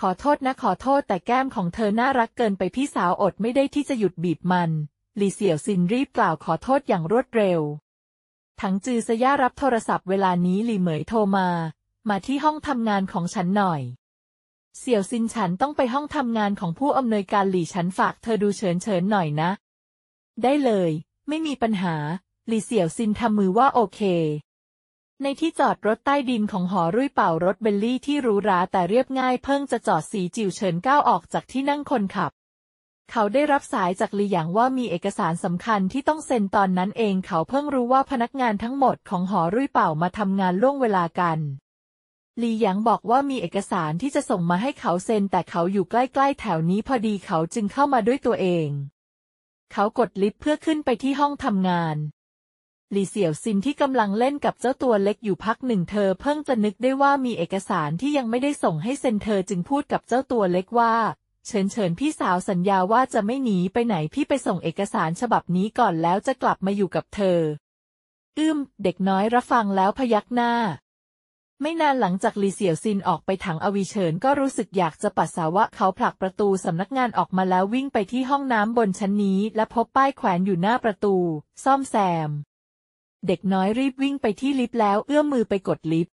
ขอโทษนะขอโทษแต่แก้มของเธอน่ารักเกินไปพี่สาวอดไม่ได้ที่จะหยุดบีบมันหลี่เสี่ยวซินรีบกล่าวขอโทษอย่างรวดเร็ว ถังจือซย่ารับโทรศัพท์เวลานี้หลี่เหมยโทรมา มาที่ห้องทำงานของฉันหน่อยเสี่ยวซินฉันต้องไปห้องทำงานของผู้อำนวยการหลี่ฉันฝากเธอดูเฉินเฉินหน่อยนะ ได้เลย ไม่มีปัญหาหลี่เสี่ยวซินทำมือว่าโอเค ในที่จอดรถใต้ดินของหอรุ่ยเป่ารถเบลลี่ที่หรูหราแต่เรียบง่ายเพิ่งจะจอดสีจิ๋วเฉินก้าวออกจากที่นั่งคนขับ เขาได้รับสายจากหลี่หยางว่ามีเอกสารสำคัญที่ต้องเซ็นตอนนั้นเองเขาเพิ่งรู้ว่าพนักงานทั้งหมดของหอรุ่ยเป่ามาทำงานล่วงเวลากันลีหยางบอกว่ามีเอกสารที่จะส่งมาให้เขาเซ็นแต่เขาอยู่ใกล้ๆแถวนี้พอดีเขาจึงเข้ามาด้วยตัวเอง เขากดลิฟต์เพื่อขึ้นไปที่ห้องทำงานหลี่เสี่ยวซินที่กำลังเล่นกับเจ้าตัวเล็กอยู่พักหนึ่งเธอเพิ่งจะนึกได้ว่ามีเอกสารที่ยังไม่ได้ส่งให้เซ็นเธอจึงพูดกับเจ้าตัวเล็กว่า เชิญเชิญพี่สาวสัญญาว่าจะไม่หนีไปไหนพี่ไปส่งเอกสารฉบับนี้ก่อนแล้วจะกลับมาอยู่กับเธอ อืม เด็กน้อยรับฟังแล้วพยักหน้าไม่นานหลังจากลีเสี่ยวซินออกไปถังอวีเฉินก็รู้สึกอยากจะปัสสาวะเขาผลักประตูสำนักงานออกมาแล้ววิ่งไปที่ห้องน้ำบนชั้นนี้และพบป้ายแขวนอยู่หน้าประตู ซ่อมแซม เด็กน้อยรีบวิ่งไปที่ลิฟต์แล้วเอื้อมมือไปกดลิฟต์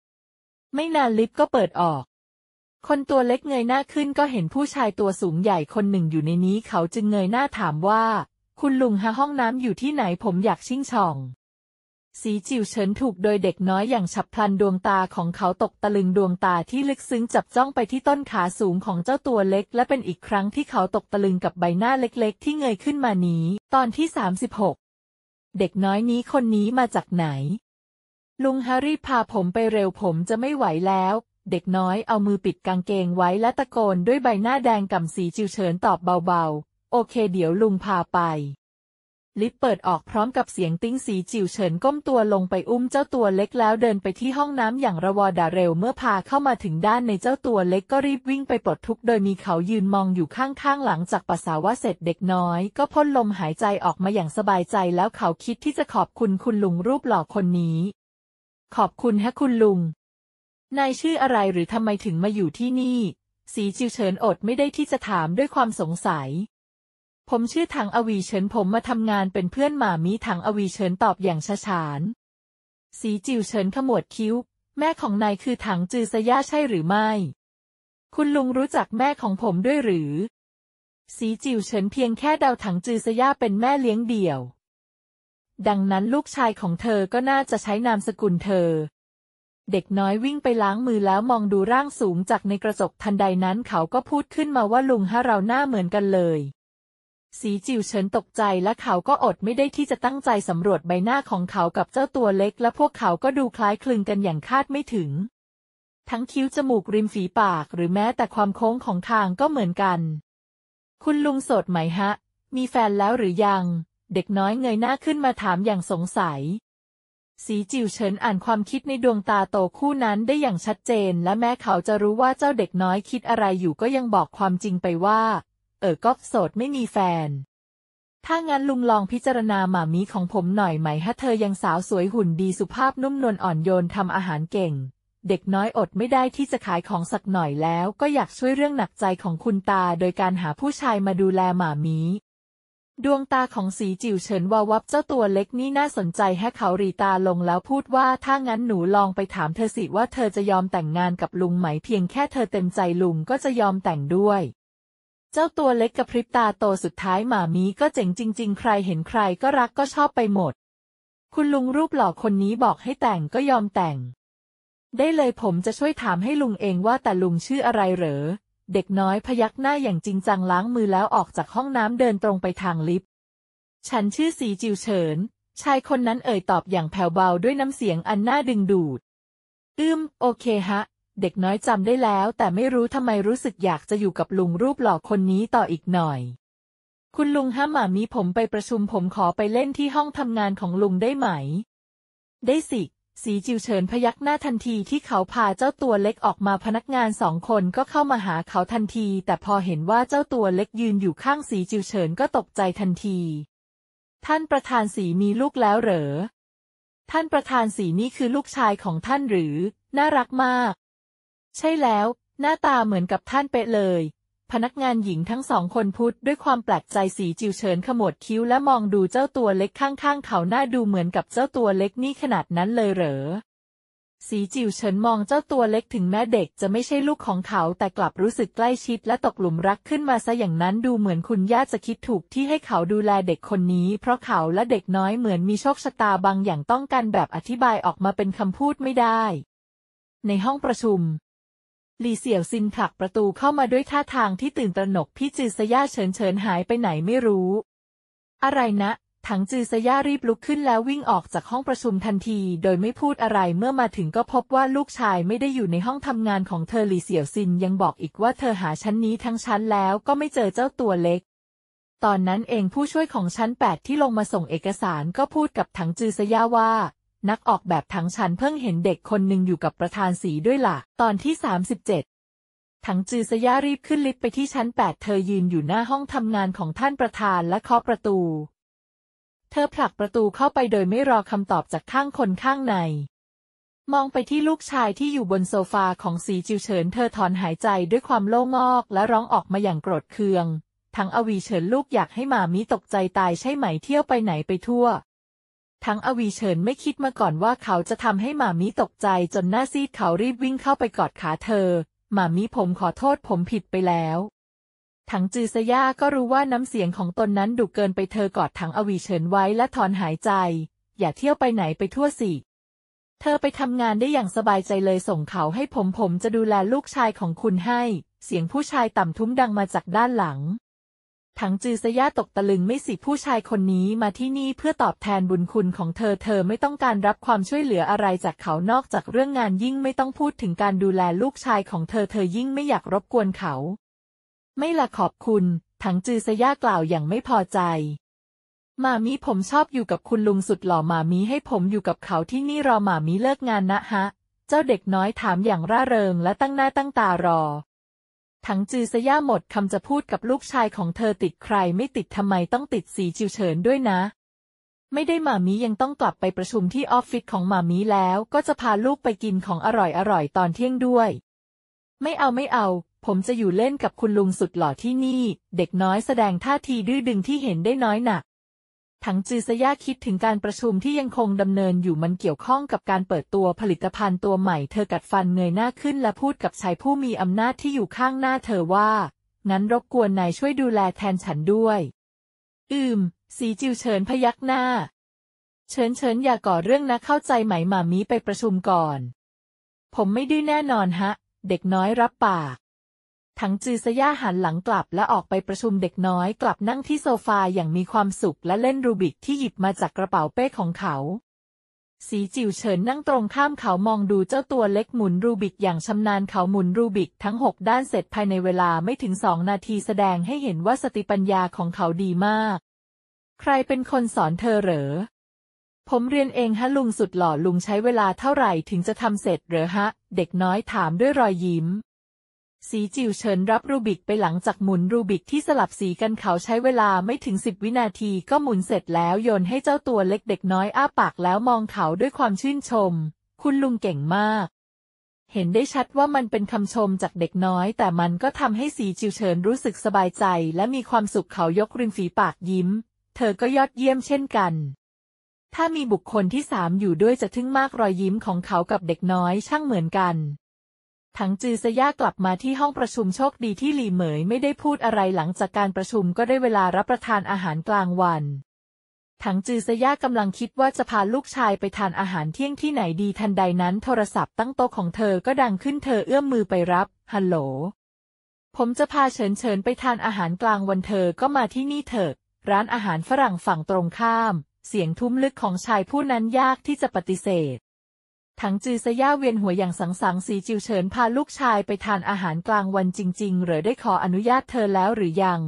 ไม่นานลิฟต์ก็เปิดออก คนตัวเล็กเงยหน้าขึ้นก็เห็นผู้ชายตัวสูงใหญ่คนหนึ่งอยู่ในนี้ เขาจึงเงยหน้าถามว่า คุณลุงหะห้องน้ำอยู่ที่ไหนผมอยากชิ่งช่องสีจิ๋วเฉินถูกโดยเด็กน้อยอย่างฉับพลันดวงตาของเขาตกตะลึงดวงตาที่ลึกซึ้งจับจ้องไปที่ต้นขาสูงของเจ้าตัวเล็ก และเป็นอีกครั้งที่เขาตกตะลึงกับใบหน้าเล็กๆที่เงยขึ้นมานี้ ตอนที่ 36 เด็กน้อยนี้คนนี้มาจากไหน ลุงฮารีพาผมไปเร็วผมจะไม่ไหวแล้ว เด็กน้อยเอามือปิดกางเกงไว้และตะโกนด้วยใบหน้าแดงกัำสีจิ๋วเฉินตอบเบาๆ โอเค เดี๋ยวลุงพาไปลิฟต์เปิดออกพร้อมกับเสียงติ้งสีจิ๋วเฉินก้มตัวลงไปอุ้มเจ้าตัวเล็กแล้วเดินไปที่ห้องน้ำอย่างระวอดาเร็วเมื่อพาเข้ามาถึงด้านในเจ้าตัวเล็กก็รีบวิ่งไปปลดทุกข์โดยมีเขายืนมองอยู่ข้างๆหลังจากปัสสาวะเสร็จเด็กน้อยก็พ่นลมหายใจออกมาอย่างสบายใจแล้วเขาคิดที่จะขอบคุณคุณลุงรูปหล่อคนนี้ ขอบคุณฮะคุณลุงนายชื่ออะไรหรือทำไมถึงมาอยู่ที่นี่ สีจิ๋วเฉินอดไม่ได้ที่จะถามด้วยความสงสัยผมชื่อถังอวีเฉินผมมาทำงานเป็นเพื่อนหมามีถังอวีเฉินตอบอย่างฉฉาน สีจิวเฉินขมวดคิ้ว แม่ของนายคือถังจือซย่าใช่หรือไม่ คุณลุงรู้จักแม่ของผมด้วยหรือ สีจิวเฉินเพียงแค่เดาถังจือซย่าเป็นแม่เลี้ยงเดี่ยว ดังนั้นลูกชายของเธอก็น่าจะใช้นามสกุลเธอ เด็กน้อยวิ่งไปล้างมือแล้วมองดูร่างสูงจากในกระจกทันใดนั้นเขาก็พูดขึ้นมาว่าลุงฮะเราหน้าเหมือนกันเลยสีจิวเฉินตกใจและเขาก็อดไม่ได้ที่จะตั้งใจสำรวจใบหน้าของเขากับเจ้าตัวเล็กและพวกเขาก็ดูคล้ายคลึงกันอย่างคาดไม่ถึง ทั้งคิ้วจมูกริมฝีปากหรือแม้แต่ความโค้งของทางก็เหมือนกัน คุณลุงโสดไหมฮะ มีแฟนแล้วหรือยัง เด็กน้อยเงยหน้าขึ้นมาถามอย่างสงสัย สีจิวเฉินอ่านความคิดในดวงตาโตคู่นั้นได้อย่างชัดเจน และแม้เขาจะรู้ว่าเจ้าเด็กน้อยคิดอะไรอยู่ก็ยังบอกความจริงไปว่าเออก๊อฟโสดไม่มีแฟน ถ้างั้นลุงลองพิจารณาหมามีของผมหน่อยไหมฮะเธอยังสาวสวยหุ่นดีสุภาพนุ่มนวลอ่อนโยนทำอาหารเก่ง เด็กน้อยอดไม่ได้ที่จะขายของสักหน่อยแล้วก็อยากช่วยเรื่องหนักใจของคุณตา โดยการหาผู้ชายมาดูแลหมามี ดวงตาของสีจิ๋วเฉินวาวับเจ้าตัวเล็กนี่น่าสนใจให้เขารีตาลงแล้วพูดว่า ถ้างั้นหนูลองไปถามเธอสิว่าเธอจะยอมแต่งงานกับลุงไหมเพียงแค่เธอเต็มใจลุงก็จะยอมแต่งด้วยเจ้าตัวเล็กกระพริบตาโตสุดท้ายหมามีก็เจ๋งจริง ๆ ใครเห็นใครก็รักก็ชอบไปหมด คุณลุงรูปหล่อคนนี้บอกให้แต่งก็ยอมแต่ง ได้เลยผมจะช่วยถามให้ลุงเองว่าแต่ลุงชื่ออะไรเหรอ เด็กน้อยพยักหน้าอย่างจริงจังล้างมือแล้วออกจากห้องน้ำเดินตรงไปทางลิฟต์ฉันชื่อสีจิวเฉิน ชายคนนั้นเอ่ยตอบอย่างแผ่วเบาด้วยน้ำเสียงอันน่าดึงดูดอืมโอเคฮะเด็กน้อยจำได้แล้วแต่ไม่รู้ทำไมรู้สึกอยากจะอยู่กับลุงรูปหล่อคนนี้ต่ออีกหน่อย คุณลุงห้ามหมามีผมไปประชุมผมขอไปเล่นที่ห้องทำงานของลุงได้ไหม ได้สิ สีจิวเฉินพยักหน้าทันทีที่เขาพาเจ้าตัวเล็กออกมาพนักงานสองคนก็เข้ามาหาเขาทันที แต่พอเห็นว่าเจ้าตัวเล็กยืนอยู่ข้างสีจิวเฉินก็ตกใจทันที ท่านประธานสีมีลูกแล้วเหรอ ท่านประธานสีนี่คือลูกชายของท่านหรือ น่ารักมากใช่แล้ว หน้าตาเหมือนกับท่านเป๊ะเลย พนักงานหญิงทั้งสองคนพูดด้วยความแปลกใจสีจิวเฉินขมวดคิ้วและมองดูเจ้าตัวเล็กข้างๆเขาหน้าดูเหมือนกับเจ้าตัวเล็กนี่ขนาดนั้นเลยเหรอ สีจิวเฉินมองเจ้าตัวเล็กถึงแม้เด็กจะไม่ใช่ลูกของเขาแต่กลับรู้สึกใกล้ชิดและตกหลุมรักขึ้นมาซะอย่างนั้นดูเหมือนคุณย่าจะคิดถูกที่ให้เขาดูแลเด็กคนนี้ เพราะเขาและเด็กน้อยเหมือนมีโชคชะตาบางอย่างต้องการแบบอธิบายออกมาเป็นคำพูดไม่ได้ ในห้องประชุมหลี่เสี่ยวซินผลักประตูเข้ามาด้วยท่าทางที่ตื่นตระหนก พี่จือสย่าเฉินเฉินหายไปไหนไม่รู้ อะไรนะ ถังจือสย่ารีบลุกขึ้นแล้ววิ่งออกจากห้องประชุมทันทีโดยไม่พูดอะไรเมื่อมาถึงก็พบว่าลูกชายไม่ได้อยู่ในห้องทำงานของเธอ หลี่เสี่ยวซินยังบอกอีกว่าเธอหาชั้นนี้ทั้งชั้นแล้วก็ไม่เจอเจ้าตัวเล็ก ตอนนั้นเองผู้ช่วยของชั้นแปดที่ลงมาส่งเอกสารก็พูดกับถังจือสย่าว่านักออกแบบทั้งชั้นเพิ่งเห็นเด็กคนหนึ่งอยู่กับประธานสีด้วยละ่ะตอนที่ 37ทั้งจือสยารีบขึ้นลิฟต์ไปที่ชั้น 8 เธอยืนอยู่หน้าห้องทำงานของท่านประธานและเคาะประตู เธอผลักประตูเข้าไปโดยไม่รอคำตอบจากข้างคนข้างใน มองไปที่ลูกชายที่อยู่บนโซฟาของสีจิวเฉิน เธอถอนหายใจด้วยความโล่งอกและร้องออกมาอย่างโกรธเคืองทั้งอวีเฉินลูกอยากให้หมามิตกใจตายใช่ไหมเที่ยวไปไหนไปทั่วทั้งอวีเชินไม่คิดมาก่อนว่าเขาจะทำให้หมามีตกใจจนหน้าซีดเขารีบวิ่งเข้าไปกอดขาเธอหมามีผมขอโทษผมผิดไปแล้ว ถังจือซย่าก็รู้ว่าน้ำเสียงของตนนั้นดุเกินไปเธอกอดถังอวีเชินไว้และถอนหายใจ อย่าเที่ยวไปไหนไปทั่วสิ เธอไปทำงานได้อย่างสบายใจเลยส่งเขาให้ผมผมจะดูแลลูกชายของคุณให้ เสียงผู้ชายต่ำทุ้มดังมาจากด้านหลังถังจือซย่าตกตะลึงไม่สิผู้ชายคนนี้มาที่นี่เพื่อตอบแทนบุญคุณของเธอเธอไม่ต้องการรับความช่วยเหลืออะไรจากเขานอกจากเรื่องงานยิ่งไม่ต้องพูดถึงการดูแลลูกชายของเธอเธอยิ่งไม่อยากรบกวนเขา ไม่ละขอบคุณ ถังจือซย่ากล่าวอย่างไม่พอใจ มามีผมชอบอยู่กับคุณลุงสุดหล่อมามีให้ผมอยู่กับเขาที่นี่รอมามีเลิกงานนะฮะ เจ้าเด็กน้อยถามอย่างร่าเริงและตั้งหน้าตั้งตารอถังจือซย่าหมดคำจะพูดกับลูกชายของเธอติดใครไม่ติดทำไมต้องติดสีจิวเฉินด้วยนะ ไม่ได้หมามียังต้องกลับไปประชุมที่ออฟฟิศของหมามีแล้วก็จะพาลูกไปกินของอร่อยอร่อยตอนเที่ยงด้วย ไม่เอาไม่เอาผมจะอยู่เล่นกับคุณลุงสุดหล่อที่นี่ เด็กน้อยแสดงท่าทีดื้อดึงที่เห็นได้น้อยหนักถังจือสยาคิดถึงการประชุมที่ยังคงดำเนินอยู่มันเกี่ยวข้องกับการเปิดตัวผลิตภัณฑ์ตัวใหม่เธอกัดฟันเงยหน้าขึ้นและพูดกับชายผู้มีอำนาจที่อยู่ข้างหน้าเธอว่างั้นรบกวนนายช่วยดูแลแทนฉันด้วย อืม สีจิวเฉินพยักหน้า เฉินเฉินอย่าก่อเรื่องนะเข้าใจไหมมามีไปประชุมก่อน ผมไม่ดื้อแน่นอนฮะ เด็กน้อยรับปากถังจือะย่าหันหลังกลับและออกไปประชุมเด็กน้อยกลับนั่งที่โซฟาอย่างมีความสุขและเล่นรูบิกที่หยิบมาจากกระเป๋าเป้ของเขา สีจิ๋วเฉินนั่งตรงข้ามเขามองดูเจ้าตัวเล็กหมุนรูบิกอย่างชำนาญเขาหมุนรูบิกทั้งหกด้านเสร็จภายในเวลาไม่ถึงสองนาทีแสดงให้เห็นว่าสติปัญญาของเขาดีมาก ใครเป็นคนสอนเธอเหรอ ผมเรียนเองฮะลุงสุดหล่อลุงใช้เวลาเท่าไหร่ถึงจะทำเสร็จเหรอฮะ เด็กน้อยถามด้วยรอยยิ้มสีจิ๋วเฉินรับรูบิกไปหลังจากหมุนรูบิกที่สลับสีกันเขาใช้เวลาไม่ถึงสิบวินาทีก็หมุนเสร็จแล้วโยนให้เจ้าตัวเล็กเด็กน้อยอ้าปากแล้วมองเขาด้วยความชื่นชม คุณลุงเก่งมาก เห็นได้ชัดว่ามันเป็นคำชมจากเด็กน้อย แต่มันก็ทำให้สีจิ๋วเฉินรู้สึกสบายใจ และมีความสุขเขายกริมฝีปากยิ้ม เธอก็ยอดเยี่ยมเช่นกัน ถ้ามีบุคคลที่สามอยู่ด้วยจะทึ่งมากรอยยิ้มของเขากับเด็กน้อยช่างเหมือนกันถังจือซะย่ากลับมาที่ห้องประชุมโชคดีที่หลี่เหมยไม่ได้พูดอะไรหลังจากการประชุมก็ได้เวลารับประทานอาหารกลางวัน ถังจือซะย่ากำลังคิดว่าจะพาลูกชายไปทานอาหารเที่ยงที่ไหนดีทันใดนั้นโทรศัพท์ตั้งโต๊ะของเธอก็ดังขึ้นเธอเอื้อมมือไปรับ ฮัลโหล ผมจะพาเฉินเฉินไปทานอาหารกลางวันเธอก็มาที่นี่เถอะ ร้านอาหารฝรั่งฝั่งตรงข้าม เสียงทุ้มลึกของชายผู้นั้นยากที่จะปฏิเสธถังจือซะย่าเวียนหัวอย่างสังสังสีจิวเฉินพาลูกชายไปทานอาหารกลางวันจริงๆหรือได้ขออนุญาตเธอแล้วหรือยัง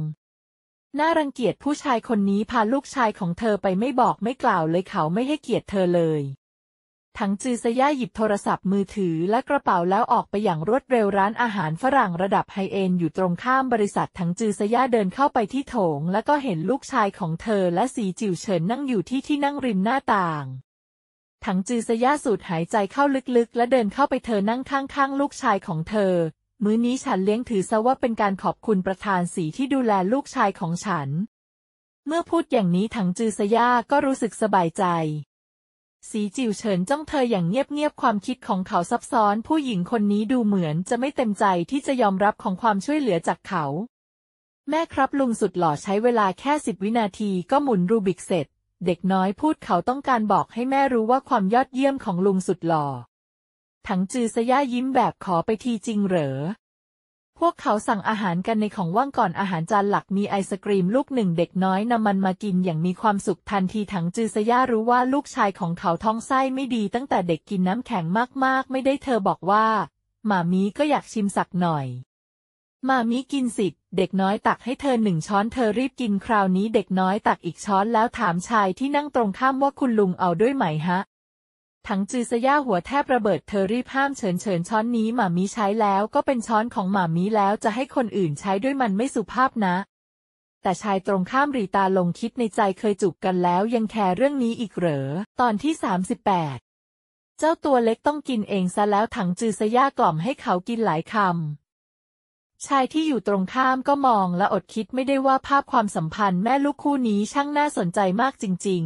น่ารังเกียจผู้ชายคนนี้พาลูกชายของเธอไปไม่บอกไม่กล่าวเลยเขาไม่ให้เกียรติเธอเลย ถังจือซะย่าหยิบโทรศัพท์มือถือและกระเป๋าแล้วออกไปอย่างรวดเร็วร้านอาหารฝรั่งระดับไฮเอนอยู่ตรงข้ามบริษัทถังจือซะย่าเดินเข้าไปที่โถง แล้วก็เห็นลูกชายของเธอและสีจิ๋วเฉินนั่งอยู่ที่ที่นั่งริมหน้าต่างถังจือซยาสูดหายใจเข้าลึกๆและเดินเข้าไปเธอนั่งข้าง ๆ ลูกชายของเธอ มื้อนี้ฉันเลี้ยงถือซะว่าเป็นการขอบคุณประธานสีที่ดูแลลูกชายของฉัน เมื่อพูดอย่างนี้ถังจือซยาก็รู้สึกสบายใจ สีจิ๋วเฉินจ้องเธออย่างเงียบๆความคิดของเขาซับซ้อน ผู้หญิงคนนี้ดูเหมือน จะไม่เต็มใจที่จะยอมรับของความช่วยเหลือจากเขา แม่ครับลุงสุดหล่อใช้เวลาแค่สิบวินาที ก็หมุนรูบิกเสร็จเด็กน้อยพูดเขาต้องการบอกให้แม่รู้ว่าความยอดเยี่ยมของลุงสุดหล่อ ถังจือสย่ายิ้มแบบขอไปทีจริงเหรอ พวกเขาสั่งอาหารกันในของว่างก่อนอาหารจานหลักมีไอศกรีมลูกหนึ่งเด็กน้อยนำมันมากินอย่างมีความสุขทันทีถังจือสย่ารู้ว่าลูกชายของเขาท้องไส้ไม่ดีตั้งแต่เด็กกินน้ำแข็งมากๆ ไม่ได้เธอบอกว่าหมามีก็อยากชิมสักหน่อยมามิกินสิ เด็กน้อยตักให้เธอหนึ่งช้อนเธอรีบกินคราวนี้เด็กน้อยตักอีกช้อนแล้วถามชายที่นั่งตรงข้ามว่าคุณลุงเอาด้วยไหมฮะ ถังจือสย่าหัวแทบระเบิดเธอรีบห้ามเฉินเฉินช้อนนี้ หมามิใช้แล้วก็เป็นช้อนของหมามิแล้วจะให้คนอื่นใช้ด้วยมันไม่สุภาพนะ แต่ชายตรงข้ามรีตาลงคิดในใจเคยจูบกันแล้ว ยังแคร์เรื่องนี้อีกเหรอ ตอนที่38เจ้าตัวเล็กต้องกินเองซะแล้วถังจือสย่ากล่อมให้เขากินหลายคำชายที่อยู่ตรงข้ามก็มองและอดคิดไม่ได้ว่าภาพความสัมพันธ์แม่ลูกคู่นี้ช่างน่าสนใจมากจริง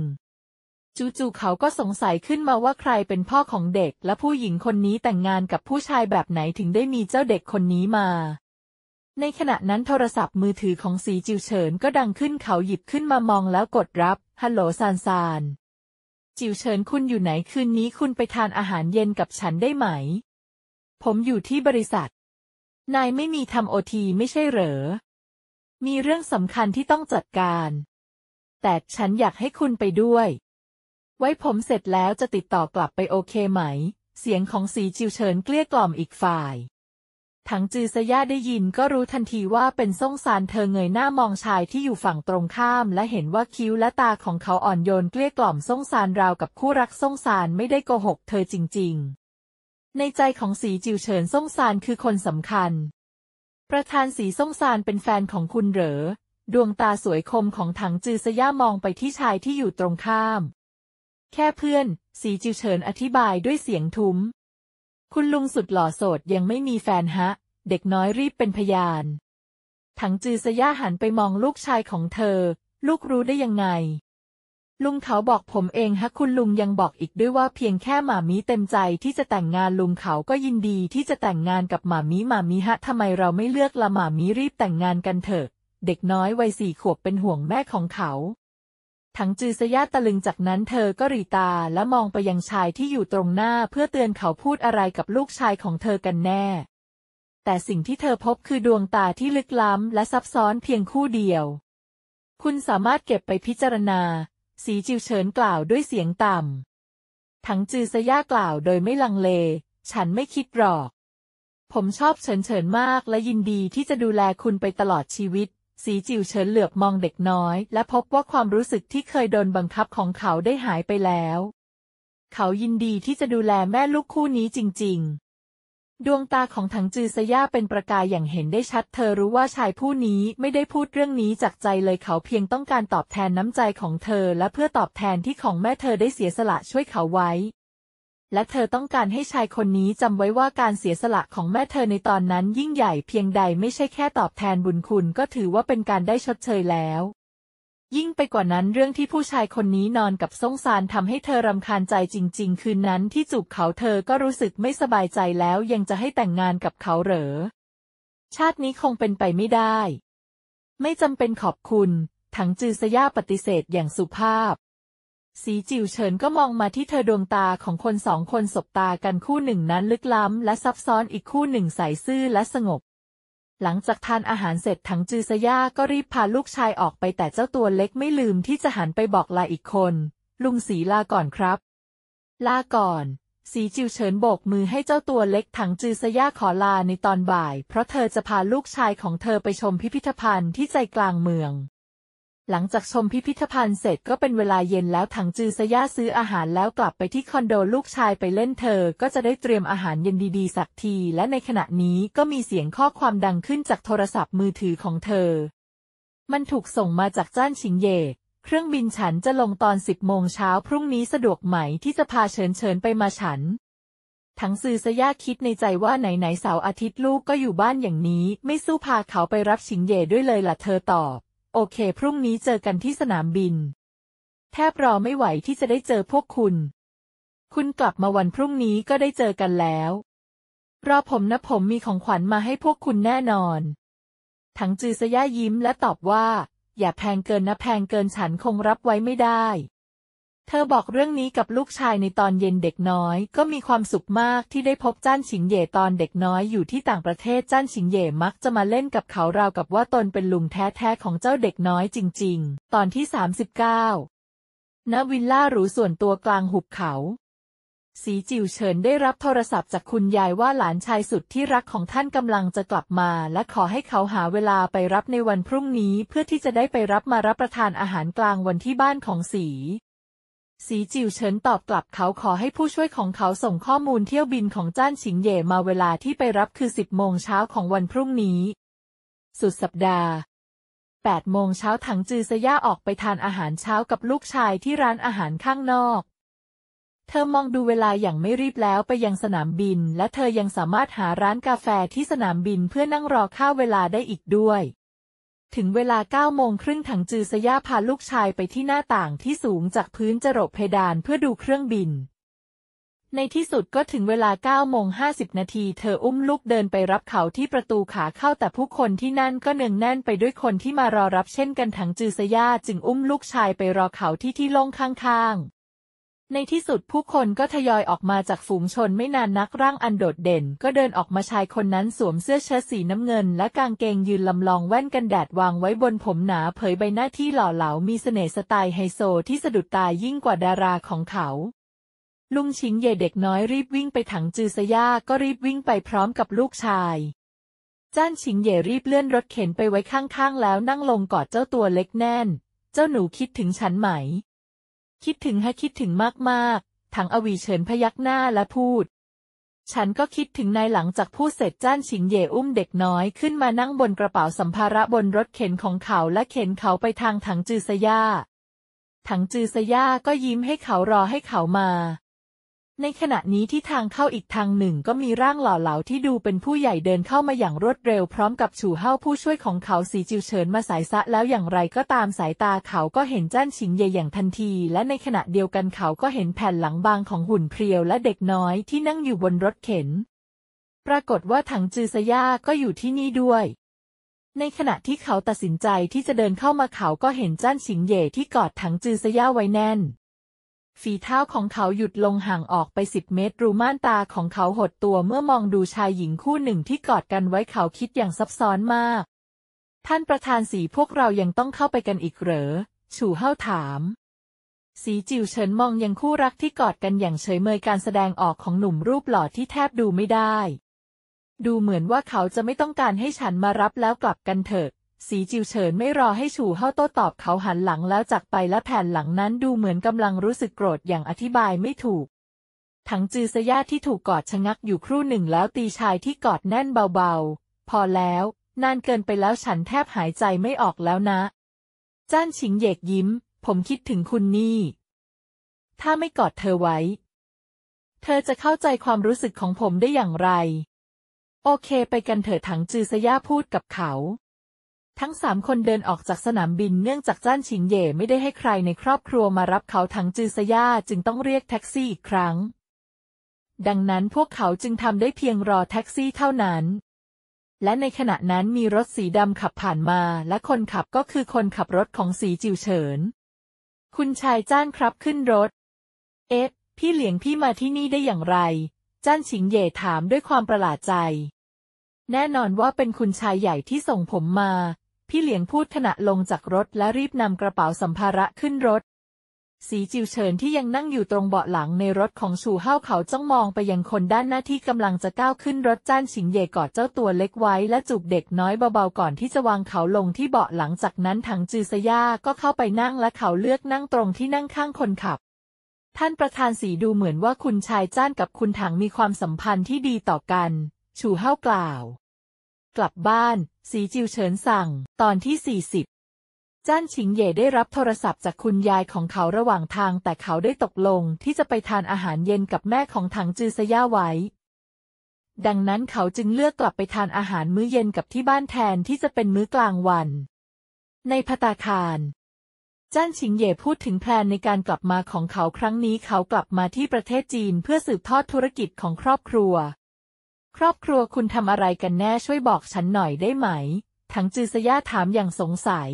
ๆ จู่ๆเขาก็สงสัยขึ้นมาว่าใครเป็นพ่อของเด็กและผู้หญิงคนนี้แต่งงานกับผู้ชายแบบไหนถึงได้มีเจ้าเด็กคนนี้มา ในขณะนั้นโทรศัพท์มือถือของสีจิวเฉินก็ดังขึ้นเขาหยิบขึ้นมามองแล้วกดรับฮัลโหลซานซานจิวเฉินคุณอยู่ไหนคืนนี้คุณไปทานอาหารเย็นกับฉันได้ไหม ผมอยู่ที่บริษัทนายไม่มีทำโอทีไม่ใช่เหรอ มีเรื่องสำคัญที่ต้องจัดการ แต่ฉันอยากให้คุณไปด้วย ไว้ผมเสร็จแล้วจะติดต่อกลับไปโอเคไหม เสียงของสีจิวเฉินเกลี้ยกล่อมอีกฝ่าย ถังจือสยาได้ยินก็รู้ทันทีว่าเป็นส่งซานเธอเงยหน้ามองชายที่อยู่ฝั่งตรงข้าม และเห็นว่าคิ้วและตาของเขาอ่อนโยนเกลี้ยกล่อมส่งซานราวกับคู่รักส่งซานไม่ได้โกหก เธอจริง ๆในใจของสีจิวเฉินส่งซานคือคนสำคัญ ประธานสีส่งซานเป็นแฟนของคุณเหรอดวงตาสวยคมของถังจือซย่ามองไปที่ชายที่อยู่ตรงข้าม แค่เพื่อน สีจิวเฉินอธิบายด้วยเสียงทุ้ม คุณลุงสุดหล่อโสดยังไม่มีแฟนฮะ เด็กน้อยรีบเป็นพยาน ถังจือซย่าหันไปมองลูกชายของเธอ ลูกรู้ได้ยังไงลุงเขาบอกผมเองฮะคุณลุงยังบอกอีกด้วยว่าเพียงแค่หมามีเต็มใจ ที่จะแต่งงานลุงเขาก็ยินดีที่จะแต่งงานกับหมามีหมามีฮะทำไมเราไม่เลือกละหมามีรีบแต่งงานกันเถอะ เด็กน้อยวัยสี่ขวบเป็นห่วงแม่ของเขาทั้งจือสยาตะลึงจากนั้นเธอก็รีตาและมองไปยังชายที่อยู่ตรงหน้า เพื่อเตือนเขาพูดอะไรกับลูกชายของเธอกันแน่ แต่สิ่งที่เธอพบคือดวงตาที่ลึกล้ำและซับซ้อนเพียงคู่เดียว คุณสามารถเก็บไปพิจารณาสีจิวเฉินกล่าวด้วยเสียงต่ำถังจือซะย่ากล่าวโดยไม่ลังเล ฉันไม่คิดหรอก ผมชอบเฉินเฉินมาก และยินดีที่จะดูแลคุณไปตลอดชีวิต สีจิวเฉินเหลือบมองเด็กน้อย และพบว่าความรู้สึกที่เคยโดนบังคับของเขาได้หายไปแล้ว เขายินดีที่จะดูแลแม่ลูกคู่นี้จริง ๆดวงตาของถังจือสย่าเป็นประกายอย่างเห็นได้ชัด เธอรู้ว่าชายผู้นี้ไม่ได้พูดเรื่องนี้จากใจเลยเขาเพียงต้องการตอบแทนน้ำใจของเธอและเพื่อตอบแทนที่ของแม่เธอได้เสียสละช่วยเขาไว้ และเธอต้องการให้ชายคนนี้จำไว้ว่าการเสียสละของแม่เธอในตอนนั้นยิ่งใหญ่เพียงใดไม่ใช่แค่ตอบแทนบุญคุณก็ถือว่าเป็นการได้ชดเชยแล้วยิ่งไปกว่านั้นเรื่องที่ผู้ชายคนนี้นอนกับซ่งซานทำให้เธอรำคาญใจจริงๆ คืนนั้นที่จูบเขาเธอก็รู้สึกไม่สบายใจแล้วยังจะให้แต่งงานกับเขาเหรอ ชาตินี้คงเป็นไปไม่ได้ ไม่จำเป็นขอบคุณ ถังจือสย่าปฏิเสธอย่างสุภาพ สีจิวเฉินก็มองมาที่เธอดวงตาของคนสองคนสบตากันคู่หนึ่งนั้นลึกล้ำและซับซ้อนอีกคู่หนึ่งใสซื่อและสงบหลังจากทานอาหารเสร็จถังจือซะยา ก็รีบพาลูกชายออกไปแต่เจ้าตัวเล็กไม่ลืมที่จะหันไปบอกลาอีกคน ลุงสีลาก่อนครับ ลาก่อน สีจิวเฉินโบกมือให้เจ้าตัวเล็ก ถังจือซะยาขอลาในตอนบ่ายเพราะเธอจะพาลูกชายของเธอไปชมพิพิธภัณฑ์ที่ใจกลางเมืองหลังจากชมพิพิธภัณฑ์เสร็จก็เป็นเวลาเย็นแล้ว ถังจือสยาซื้ออาหารแล้วกลับไปที่คอนโดลูกชายไปเล่นเธอ ก็จะได้เตรียมอาหารเย็นดีๆ สักที และในขณะนี้ก็มีเสียงข้อความดังขึ้นจากโทรศัพท์มือถือของเธอ มันถูกส่งมาจากจ้านชิงเย่เครื่องบินฉันจะลงตอนสิบโมงเช้าพรุ่งนี้สะดวกไหมที่จะพาเฉินเฉินไปมาฉันทั้งซื่อสยาคิดในใจว่าไหนไหนเสาร์อาทิตย์ลูกก็อยู่บ้านอย่างนี้ ไม่สู้พาเขาไปรับชิงเย่ด้วยเลยล่ะเธอตอบโอเค พรุ่งนี้เจอกันที่สนามบิน แทบรอไม่ไหวที่จะได้เจอพวกคุณ คุณกลับมาวันพรุ่งนี้ก็ได้เจอกันแล้วรอผมนะผมมีของขวัญมาให้พวกคุณแน่นอน ถังจือซย่ายิ้มและตอบว่า อย่าแพงเกินนะแพงเกินฉันคงรับไว้ไม่ได้ธอบอกเรื่องนี้กับลูกชายในตอนเย็นเด็กน้อย ก็มีความสุขมากที่ได้พบจ้านฉิงเย่ตอนเด็กน้อยอยู่ที่ต่างประเทศจ้านฉิงเย่มักจะมาเล่นกับเขาราวกับว่าตนเป็นลุงแท้ๆของเจ้าเด็กน้อยจริง ๆ ตอนที่ 39ณวิลล่าหรูส่วนตัวกลางหุบเขา สีจิวเฉินได้รับโทรศัพท์จากคุณยายว่าหลานชายสุดที่รักของท่านกำลังจะกลับมา และขอให้เขาหาเวลาไปรับในวันพรุ่งนี้เพื่อที่จะได้ไปรับมารับประทานอาหารกลางวันที่บ้านของสีสีจิวเฉินตอบกลับเขาขอให้ผู้ช่วยของเขาส่งข้อมูลเที่ยวบินของจ้านฉิงเย่มาเวลาที่ไปรับคือสิบโมงเช้าของวันพรุ่งนี้ สุดสัปดาห์แปดโมงเช้าถังจือซย่าออกไปทานอาหารเช้ากับลูกชายที่ร้านอาหารข้างนอก เธอมองดูเวลาอย่างไม่รีบแล้วไปยังสนามบิน และเธอยังสามารถหาร้านกาแฟที่สนามบินเพื่อนั่งรอข้าวเวลาได้อีกด้วยถึงเวลา9ก้าโมงครึ่งถังจือสยาพาลูกชายไปที่หน้าต่างที่สูงจากพื้นจรบเพดานเพื่อดูเครื่องบิน ในที่สุดก็ถึงเวลา9ก้าโมงห้นาทีเธออุ้มลูกเดินไปรับเขาที่ประตูขาเข้าแต่ผู้คนที่นั่นก็เนืองแน่นไปด้วยคนที่มารอรับเช่นกันถังจือสยาจึงอุ้มลูกชายไปรอเขาที่ที่โล่งข้าง ๆในที่สุดผู้คนก็ทยอยออกมาจากฝูงชนไม่นานนักร่างอันโดดเด่นก็เดินออกมาชายคนนั้นสวมเสื้อเชิ้ตสีน้ำเงินและกางเกงยืนลำลองแว่นกันแดดวางไว้บนผมหนาเผยใบหน้าที่หล่อเหลามีเสน่ห์สไตล์ไฮโซที่สะดุดตายยิ่งกว่าดาราของเขา ลุงชิงเย่เด็กน้อยรีบวิ่งไปถังจือซยาก็รีบวิ่งไปพร้อมกับลูกชาย จ้านชิงเย่รีบเลื่อนรถเข็นไปไว้ข้างๆแล้วนั่งลงกอดเจ้าตัวเล็กแน่น เจ้าหนูคิดถึงฉันไหมคิดถึงฮะคิดถึงมาก ๆ ถังอวีเฉินพยักหน้าและพูด ฉันก็คิดถึงนายหลังจากพูดเสร็จจ้านฉิงเย่อุ้มเด็กน้อย ขึ้นมานั่งบนกระเป๋าสัมภาระบนรถเข็นของเขาและเข็นเขาไปทางถังจือซย่าถังจือซย่าก็ยิ้มให้เขารอให้เขามาในขณะนี้ที่ทางเข้าอีกทางหนึ่งก็มีร่างหล่อเหลาที่ดูเป็นผู้ใหญ่เดินเข้ามาอย่างรวดเร็วพร้อมกับฉู่เฮาผู้ช่วยของเขาสีจิวเฉินมาสายซะแล้วอย่างไรก็ตามสายตาเขาก็เห็นจ้านชิงเย่อย่างทันที และในขณะเดียวกันเขาก็เห็นแผ่นหลังบางของหุ่นเพรียว และเด็กน้อยที่นั่งอยู่บนรถเข็น ปรากฏว่าถังจือซย่าก็อยู่ที่นี่ด้วย ในขณะที่เขาตัดสินใจที่จะเดินเข้ามาเขาก็เห็นจ้านชิงเย่ที่กอดถังจือซย่าไว้แน่นฝีเท้าของเขาหยุดลงห่างออกไปสิบเมตรรูม่านตาของเขาหดตัวเมื่อมองดูชายหญิงคู่หนึ่งที่กอดกันไว้เขาคิดอย่างซับซ้อนมาก ท่านประธานสีพวกเรายังต้องเข้าไปกันอีกเหรอ ฉู่เฮาถาม สีจิวเฉินมองยังคู่รักที่กอดกันอย่างเฉยเมยการแสดงออกของหนุ่มรูปหล่อที่แทบดูไม่ได้ ดูเหมือนว่าเขาจะไม่ต้องการให้ฉันมารับแล้วกลับกันเถอะสีจิวเฉินไม่รอให้ฉู่เฮาโต้ตอบเขาหันหลังแล้วจากไปและแผ่นหลังนั้นดูเหมือนกำลังรู้สึกโกรธอย่างอธิบายไม่ถูก ถังจือสยาที่ถูกกอดชะงักอยู่ครู่หนึ่งแล้วตีชายที่กอดแน่นเบาๆ พอแล้วนานเกินไปแล้วฉันแทบหายใจไม่ออกแล้วนะ จ้านชิงเยกยิ้ม ผมคิดถึงคุณนี่ ถ้าไม่กอดเธอไว้ เธอจะเข้าใจความรู้สึกของผมได้อย่างไร โอเค ไปกันเถอะถังจือสยาพูดกับเขาทั้งสามคนเดินออกจากสนามบินเนื่องจากจ้านชิงเย่ไม่ได้ให้ใครในครอบครัวมารับเขาทั้งจือซย่าจึงต้องเรียกแท็กซี่อีกครั้ง ดังนั้นพวกเขาจึงทำได้เพียงรอแท็กซี่เท่านั้น และในขณะนั้นมีรถสีดำขับผ่านมา และคนขับก็คือคนขับรถของสีจิวเฉิน คุณชายจ้านครับขึ้นรถเอ๊ะพี่เหลียงพี่มาที่นี่ได้อย่างไร จ้านชิงเย่ถามด้วยความประหลาดใจ แน่นอนว่าเป็นคุณชายใหญ่ที่ส่งผมมาพี่เหลียงพูดขณะลงจากรถและรีบนำกระเป๋าสัมภาระขึ้นรถ สีจิวเฉินที่ยังนั่งอยู่ตรงเบาะหลังในรถของชูเฮาเขาจ้องมองไปยังคนด้านหน้าที่กำลังจะก้าวขึ้นรถจ้านฉิงเย่กอดเจ้าตัวเล็กไว้ และจูบเด็กน้อยเบาๆก่อนที่จะวางเขาลงที่เบาะหลังจากนั้นถังจือซย่าก็เข้าไปนั่งและเขาเลือกนั่งตรงที่นั่งข้างคนขับ ท่านประธานสีดูเหมือนว่าคุณชายจ้านกับคุณถังมีความสัมพันธ์ที่ดีต่อกันชูเฮากล่าวกลับบ้าน สีจิวเฉินสั่ง ตอนที่ 40 จ้านชิงเย่ได้รับโทรศัพท์ จากคุณยายของเขาระหว่างทาง แต่เขาได้ตกลงที่จะไปทานอาหารเย็นกับแม่ของถังจือซย่าไว้ ดังนั้นเขาจึงเลือกกลับไปทานอาหารมื้อเย็นกับที่บ้านแทนที่จะเป็นมื้อกลางวัน ในพัตาคาร จ้านชิงเย่พูดถึงแพลนในการกลับมาของเขาครั้งนี้เขากลับมาที่ประเทศจีนเพื่อสืบทอดธุรกิจของครอบครัวครอบครัวคุณทำอะไรกันแน่ช่วยบอกฉันหน่อยได้ไหม ถังจือสยาถามอย่างสงสัย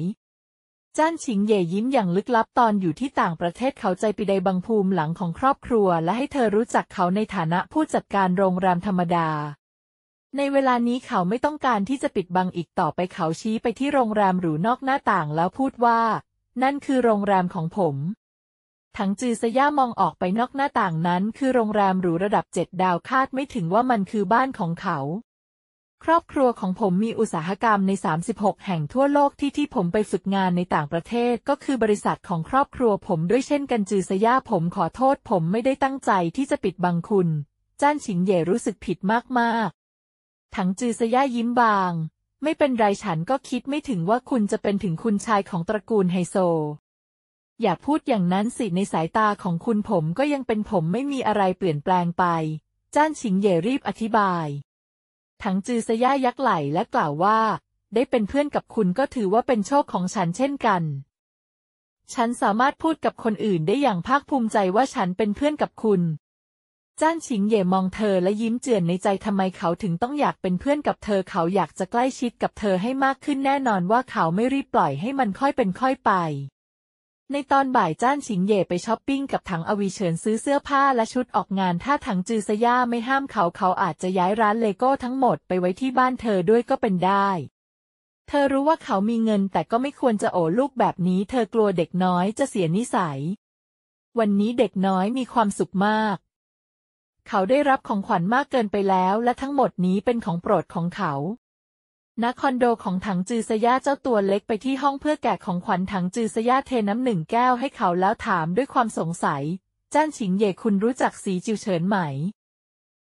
จ้านชิงเย่ยิ้มอย่างลึกลับตอนอยู่ที่ต่างประเทศเขาใจปิใดบังภูมิหลังของครอบครัว และให้เธอรู้จักเขาในฐานะผู้จัดการโรงแรมธรรมดา ในเวลานี้เขาไม่ต้องการที่จะปิดบังอีกต่อไปเขาชี้ไปที่โรงแรมหรูนอกหน้าต่างแล้วพูดว่า นั่นคือโรงแรมของผมถังจือซย่ามองออกไปนอกหน้าต่างนั้นคือโรงแรมหรูระดับเจ็ดดาวคาดไม่ถึงว่ามันคือบ้านของเขา ครอบครัวของผมมีอุตสาหกรรมใน 36 แห่งทั่วโลกที่ที่ผมไปฝึกงานในต่างประเทศก็คือบริษัทของครอบครัวผม ด้วยเช่นกันจือซย่าผมขอโทษผมไม่ได้ตั้งใจที่จะปิดบังคุณ จ้านฉิงเย่รู้สึกผิดมากๆ ถังจือซย่ายิ้มบาง ไม่เป็นไรฉันก็คิดไม่ถึงว่าคุณจะเป็นถึงคุณชายของตระกูลไฮโซอย่าพูดอย่างนั้นสิ ในสายตาของคุณผมก็ยังเป็นผมไม่มีอะไรเปลี่ยนแปลงไป จ้านชิงเย่รีบอธิบาย ถังจือสย่ายักไหลและกล่าวว่า ได้เป็นเพื่อนกับคุณก็ถือว่าเป็นโชคของฉันเช่นกัน ฉันสามารถพูดกับคนอื่นได้อย่างภาคภูมิใจว่าฉันเป็นเพื่อนกับคุณ จ้านชิงเย่มองเธอและยิ้มเจือนในใจทำไมเขาถึงต้องอยากเป็นเพื่อนกับเธอ เขาอยากจะใกล้ชิดกับเธอให้มากขึ้นแน่นอนว่าเขาไม่รีบปล่อยให้มันค่อยเป็นค่อยไปในตอนบ่ายจ้านฉิงเย่ไปช้อปปิ้งกับถังอวีเฉินซื้อเสื้อผ้าและชุดออกงาน ถ้าถังจือซย่าไม่ห้ามเขาเขาอาจจะย้ายร้านเลโก้ทั้งหมดไปไว้ที่บ้านเธอด้วยก็เป็นได้ เธอรู้ว่าเขามีเงินแต่ก็ไม่ควรจะโอบลูกแบบนี้ เธอกลัวเด็กน้อยจะเสียนิสัย วันนี้เด็กน้อยมีความสุขมาก เขาได้รับของขวัญมากเกินไปแล้วและทั้งหมดนี้เป็นของโปรดของเขาณคอนโดของถังจือสยาเจ้าตัวเล็กไปที่ห้องเพื่อแกะของขวัญถังจือสยาเทน้ำหนึ่งแก้วให้เขาแล้วถามด้วยความสงสัยจ้านฉิงเย่คุณรู้จักสีจิวเฉินไหม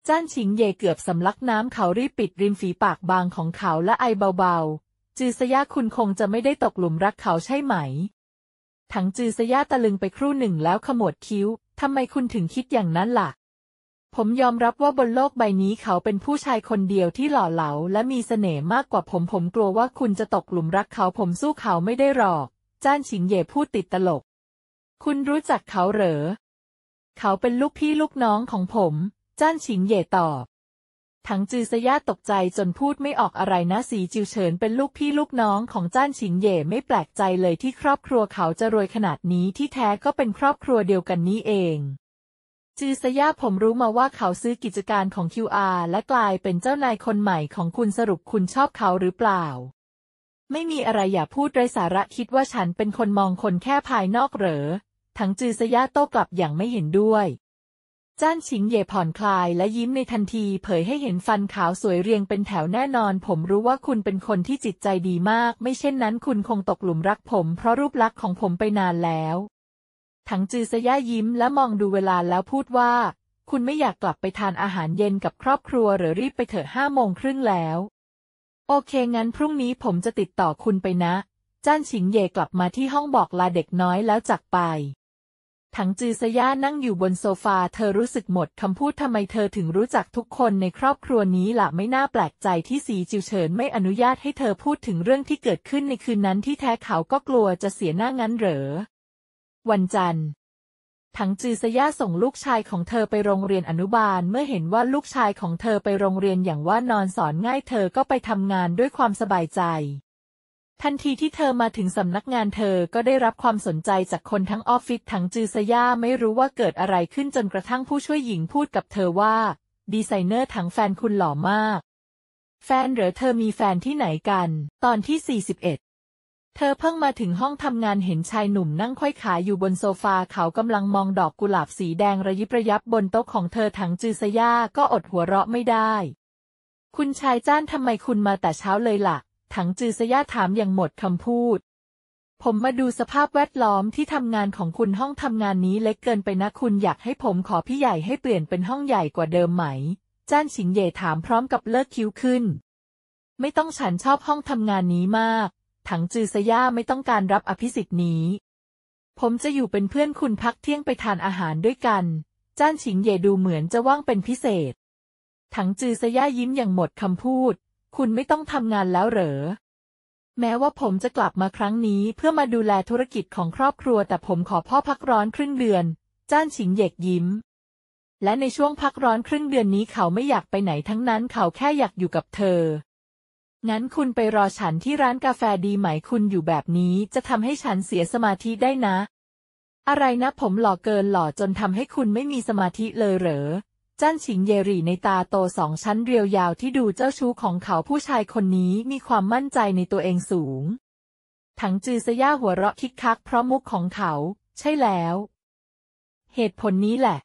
จ้านฉิงเย่เกือบสำลักน้ำเขารีบปิดริมฝีปากบางของเขาและไอเบาๆ จือสยาคุณคงจะไม่ได้ตกหลุมรักเขาใช่ไหม ถังจือสยาตะลึงไปครู่หนึ่งแล้วขมวดคิ้วทำไมคุณถึงคิดอย่างนั้นล่ะผมยอมรับว่าบนโลกใบนี้เขาเป็นผู้ชายคนเดียวที่หล่อเหลาและมีเสน่ห์มากกว่าผมผมกลัวว่าคุณจะตกหลุมรักเขาผมสู้เขาไม่ได้หรอก จ้านฉิงเย่พูดติดตลก คุณรู้จักเขาเหรอ เขาเป็นลูกพี่ลูกน้องของผม จ้านฉิงเย่ตอบ ถังจือสย่าตกใจจนพูดไม่ออกอะไรนะ สีจิวเฉินเป็นลูกพี่ลูกน้องของจ้านฉิงเย่ไม่แปลกใจเลยที่ครอบครัวเขาจะรวยขนาดนี้ที่แท้ก็เป็นครอบครัวเดียวกันนี้เองจือสยาผมรู้มาว่าเขาซื้อกิจการของ QR และกลายเป็นเจ้านายคนใหม่ของคุณสรุปคุณชอบเขาหรือเปล่า ไม่มีอะไรอย่าพูดไรสาระคิดว่าฉันเป็นคนมองคนแค่ภายนอกเหรอทั้งจือสยาโต้กลับอย่างไม่เห็นด้วย จ้านชิงเย่ผ่อนคลาย และยิ้มในทันทีเผยให้เห็นฟันขาวสวยเรียงเป็นแถวแน่นอน ผมรู้ว่าคุณเป็นคนที่จิตใจดีมาก ไม่เช่นนั้นคุณคงตกหลุมรักผม เพราะรูปลักษณ์ของผมไปนานแล้วถังจือะย่ายิ้มและมองดูเวลาแล้วพูดว่า คุณไม่อยากกลับไปทานอาหารเย็นกับครอบครัวหรือรีบไปเถอะห้าโมงครึ่งแล้ว โอเค งั้นพรุ่งนี้ผมจะติดต่อคุณไปนะ จ้านฉิงเย่กลับมาที่ห้องบอกลาเด็กน้อยแล้วจากไป ถังจือะย่านั่งอยู่บนโซฟาเธอรู้สึกหมดคำพูดทำไมเธอถึงรู้จักทุกคนในครอบครัวนี้ล่ะไม่น่าแปลกใจที่สีจิวเฉินไม่อนุญาตให้เธอพูดถึงเรื่องที่เกิดขึ้นในคืนนั้นที่แท้เขาก็กลัวจะเสียหน้างั้นเหรอวันจันทร์ถังจือสย่าส่งลูกชายของเธอไปโรงเรียนอนุบาล เมื่อเห็นว่าลูกชายของเธอไปโรงเรียนอย่างว่านอนสอนง่ายเธอ ก็ไปทำงานด้วยความสบายใจ ทันทีที่เธอมาถึงสำนักงานเธอก็ได้รับความสนใจจากคนทั้งออฟฟิศ ถังจือสย่าไม่รู้ว่าเกิดอะไรขึ้นจนกระทั่งผู้ช่วยหญิงพูดกับเธอว่า ดีไซเนอร์ถังแฟนคุณหล่อมาก แฟนหรือเธอมีแฟนที่ไหนกัน ตอนที่ 41เธอเพิ่งมาถึงห้องทำงานเห็นชายหนุ่มนั่งค่อยขาอยู่บนโซฟาเขากำลังมองดอกกุหลาบสีแดงระยิบระยับบนโต๊ะของเธอถังจือซย่าก็อดหัวเราะไม่ได้ คุณชายจ้านทำไมคุณมาแต่เช้าเลยละ่ะ ถังจือซย่าถามอย่างหมดคำพูด ผมมาดูสภาพแวดล้อมที่ทำงานของคุณห้องทำงานนี้เล็กเกินไปนะ คุณอยากให้ผมขอพี่ใหญ่ให้เปลี่ยนเป็นห้องใหญ่กว่าเดิมไหม จ้านชิงเย่ถามพร้อมกับเลิกคิ้วขึ้น ไม่ต้องฉันชอบห้องทำงานนี้มากถังจือซย่าไม่ต้องการรับอภิสิทธิ์นี้ ผมจะอยู่เป็นเพื่อนคุณพักเที่ยงไปทานอาหารด้วยกัน จ้านฉิงเย่ดูเหมือนจะว่างเป็นพิเศษ ถังจือซย่ายิ้มอย่างหมดคำพูด คุณไม่ต้องทำงานแล้วเหรอ แม้ว่าผมจะกลับมาครั้งนี้เพื่อมาดูแลธุรกิจของครอบครัว แต่ผมขอพ่อพักร้อนครึ่งเดือน จ้านฉิงเยกยิ้ม และในช่วงพักร้อนครึ่งเดือนนี้เขาไม่อยากไปไหนทั้งนั้นเขาแค่อยากอยู่กับเธองั้นคุณไปรอฉันที่ร้านกาแฟดีไหมคุณอยู่แบบนี้ จะทำให้ฉันเสียสมาธิได้นะ อะไรนะ ผมหล่อเกินหล่อจนทำให้คุณไม่มีสมาธิเลยเหรอจ้านฉิงเยรีในตาโตสองชั้นเรียวยาวที่ดูเจ้าชู้ของเขาผู้ชายคนนี้มีความมั่นใจในตัวเองสูง ถังจือซย่าหัวเราะคิกคัก เพราะมุกของเขา ใช่แล้ว เหตุผลนี้แหละ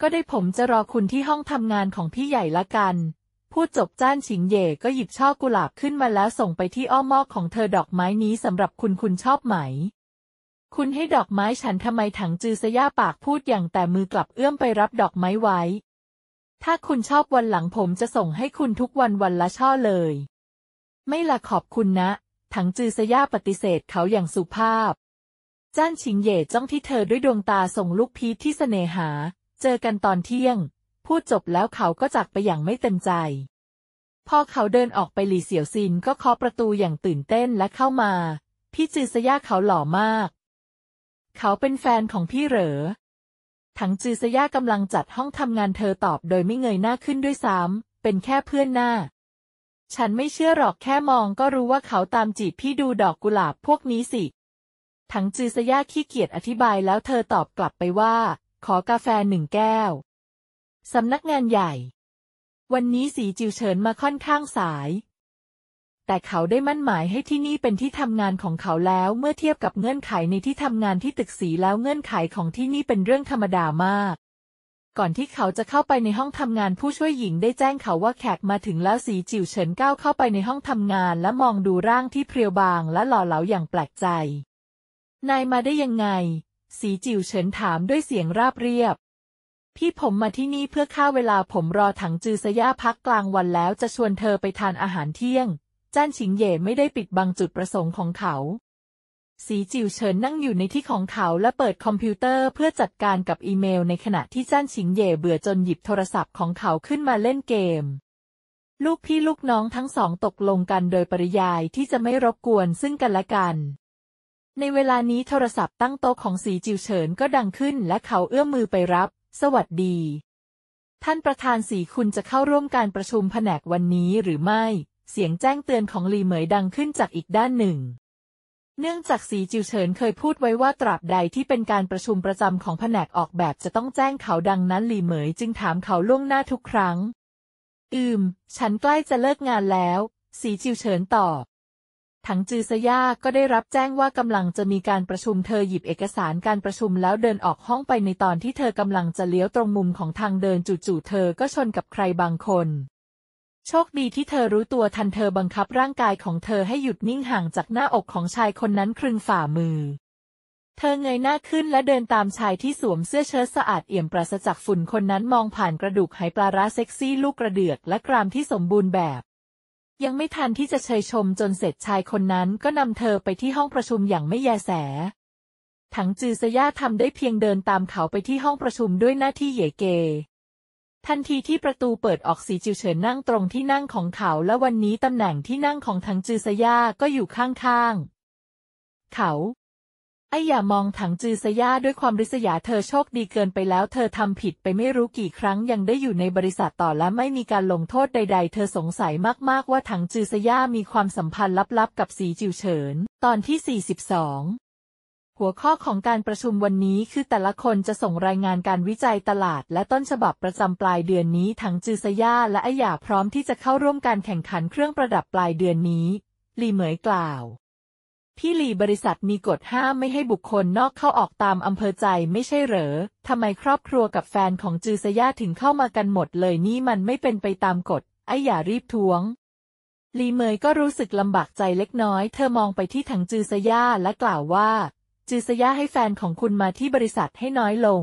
ก็ได้ผมจะรอคุณที่ห้องทำงานของพี่ใหญ่ละกันพูดจบจ้านฉิงเย่ก็หยิบช่อกุหลาบขึ้นมาแล้วส่งไปที่อ้อมอกของเธอดอกไม้นี้สำหรับคุณคุณชอบไหม คุณให้ดอกไม้ฉันทำไมถังจือสย่าปากพูดอย่างแต่มือกลับเอื้อมไปรับดอกไม้ไว้ ถ้าคุณชอบวันหลังผมจะส่งให้คุณทุกวันวันละช่อเลย ไม่ละขอบคุณนะ ถังจือสย่าปฏิเสธเขาอย่างสุภาพ จ้านฉิงเย่จ้องที่เธอด้วยดวงตาส่งลูกพีทที่เสน่หา เจอกันตอนเที่ยงพูดจบแล้วเขาก็จากไปอย่างไม่เต็มใจ พอเขาเดินออกไปหลี่เสี่ยวซินก็เคาะประตูอย่างตื่นเต้นและเข้ามา พี่จือซย่าเขาหล่อมาก เขาเป็นแฟนของพี่เหรอถังจือซย่ากำลังจัดห้องทำงานเธอตอบโดยไม่เงยหน้าขึ้นด้วยซ้ำเป็นแค่เพื่อนหน้า ฉันไม่เชื่อหรอกแค่มองก็รู้ว่าเขาตามจีบพี่ดูดอกกุหลาบพวกนี้สิถังจือซย่าขี้เกียจอธิบายแล้วเธอตอบกลับไปว่า ขอกาแฟหนึ่งแก้วสำนักงานใหญ่ วันนี้สีจิวเฉินมาค่อนข้างสาย แต่เขาได้มั่นหมายให้ที่นี่เป็นที่ทำงานของเขาแล้วเมื่อเทียบกับเงื่อนไขในที่ทำงานที่ตึกสีแล้วเงื่อนไขของที่นี่เป็นเรื่องธรรมดามาก ก่อนที่เขาจะเข้าไปในห้องทำงานผู้ช่วยหญิงได้แจ้งเขาว่าแขกมาถึงแล้วสีจิวเฉินก้าวเข้าไปในห้องทำงานและมองดูร่างที่เพรียวบางและหล่อเหลาอย่างแปลกใจ นายมาได้ยังไง สีจิวเฉินถามด้วยเสียงราบเรียบพี่ผมมาที่นี่เพื่อฆ่าเวลาผมรอถังจือสยาพักกลางวันแล้วจะชวนเธอไปทานอาหารเที่ยง จ้านชิงเย่ไม่ได้ปิดบังจุดประสงค์ของเขา สีจิวเฉินนั่งอยู่ในที่ของเขาและเปิดคอมพิวเตอร์ เพื่อจัดการกับอีเมลในขณะที่จ้านชิงเย่เบื่อจนหยิบโทรศัพท์ของเขาขึ้นมาเล่นเกม ลูกพี่ลูกน้องทั้งสองตกลงกันโดยปริยายที่จะไม่รบกวนซึ่งกันและกัน ในเวลานี้โทรศัพท์ตั้งโต๊ะของสีจิวเฉินก็ดังขึ้น และเขาเอื้อมมือไปรับสวัสดี ท่านประธานสีคุณจะเข้าร่วมการประชุมแผนกวันนี้หรือไม่ เสียงแจ้งเตือนของลีเหมยดังขึ้นจากอีกด้านหนึ่ง เนื่องจากสีจิวเฉินเคยพูดไว้ว่าตราบใดที่เป็นการประชุมประจำของแผนกออกแบบจะต้องแจ้งเขาดังนั้นลีเหมยจึงถามเขาล่วงหน้าทุกครั้ง อืม ฉันใกล้จะเลิกงานแล้ว สีจิวเฉินตอบถังจือซยาก็ได้รับแจ้งว่ากำลังจะมีการประชุมเธอหยิบเอกสารการประชุมแล้วเดินออกห้องไปในตอนที่เธอกำลังจะเลี้ยวตรงมุมของทางเดินจู่ๆเธอก็ชนกับใครบางคน โชคดีที่เธอรู้ตัวทันเธอบังคับร่างกายของเธอให้หยุดนิ่งห่างจากหน้าอกของชายคนนั้นครึ่งฝ่ามือ เธอเงยหน้าขึ้นและเดินตามชายที่สวมเสื้อเชิ้ตสะอาดเอี่ยมปราศจากฝุ่นคนนั้นมองผ่านกระดูกไหปลาร้าเซ็กซี่ ลูกกระเดือกและกรามที่สมบูรณ์แบบยังไม่ทันที่จะเชยชมจนเสร็จชายคนนั้นก็นำเธอไปที่ห้องประชุมอย่างไม่แยแส ถังจือซย่าทำได้เพียงเดินตามเขาไปที่ห้องประชุมด้วยหน้าที่เย่เก ทันทีที่ประตูเปิดออกสีจิวเฉินนั่งตรงที่นั่งของเขา และวันนี้ตำแหน่งที่นั่งของถังจือซย่าก็อยู่ข้างๆเขาไอ้อย่ามองถังจือสยาด้วยความริษยาเธอโชคดีเกินไปแล้วเธอทำผิดไปไม่รู้กี่ครั้งยังได้อยู่ในบริษัทต่อและไม่มีการลงโทษใดๆเธอสงสัยมากๆว่าถังจือสยามีความสัมพันธ์ลับๆกับสีจิวเฉินตอนที่ 42 หัวข้อของการประชุมวันนี้คือแต่ละคนจะส่งรายงานการวิจัยตลาดและต้นฉบับประจำปลายเดือนนี้ ถังจือสย่าและไอหย่าพร้อมที่จะเข้าร่วมการแข่งขันเครื่องประดับปลายเดือนนี้ลีเหมยกล่าวพี่หลีบริษัทมีกฎห้ามไม่ให้บุคคลนอกเข้าออกตาม อำเภอใจไม่ใช่เหรอทำไมครอบครัวกับแฟนของจือสยาถึงเข้ามากันหมดเลยนี่มันไม่เป็นไปตามกฎ ไอ้อย่ารีบทวง ลีเมยก็รู้สึกลำบากใจเล็กน้อย เธอมองไปที่ถังจือสยาและกล่าวว่า จือสยาให้แฟนของคุณมาที่บริษัทให้น้อยลง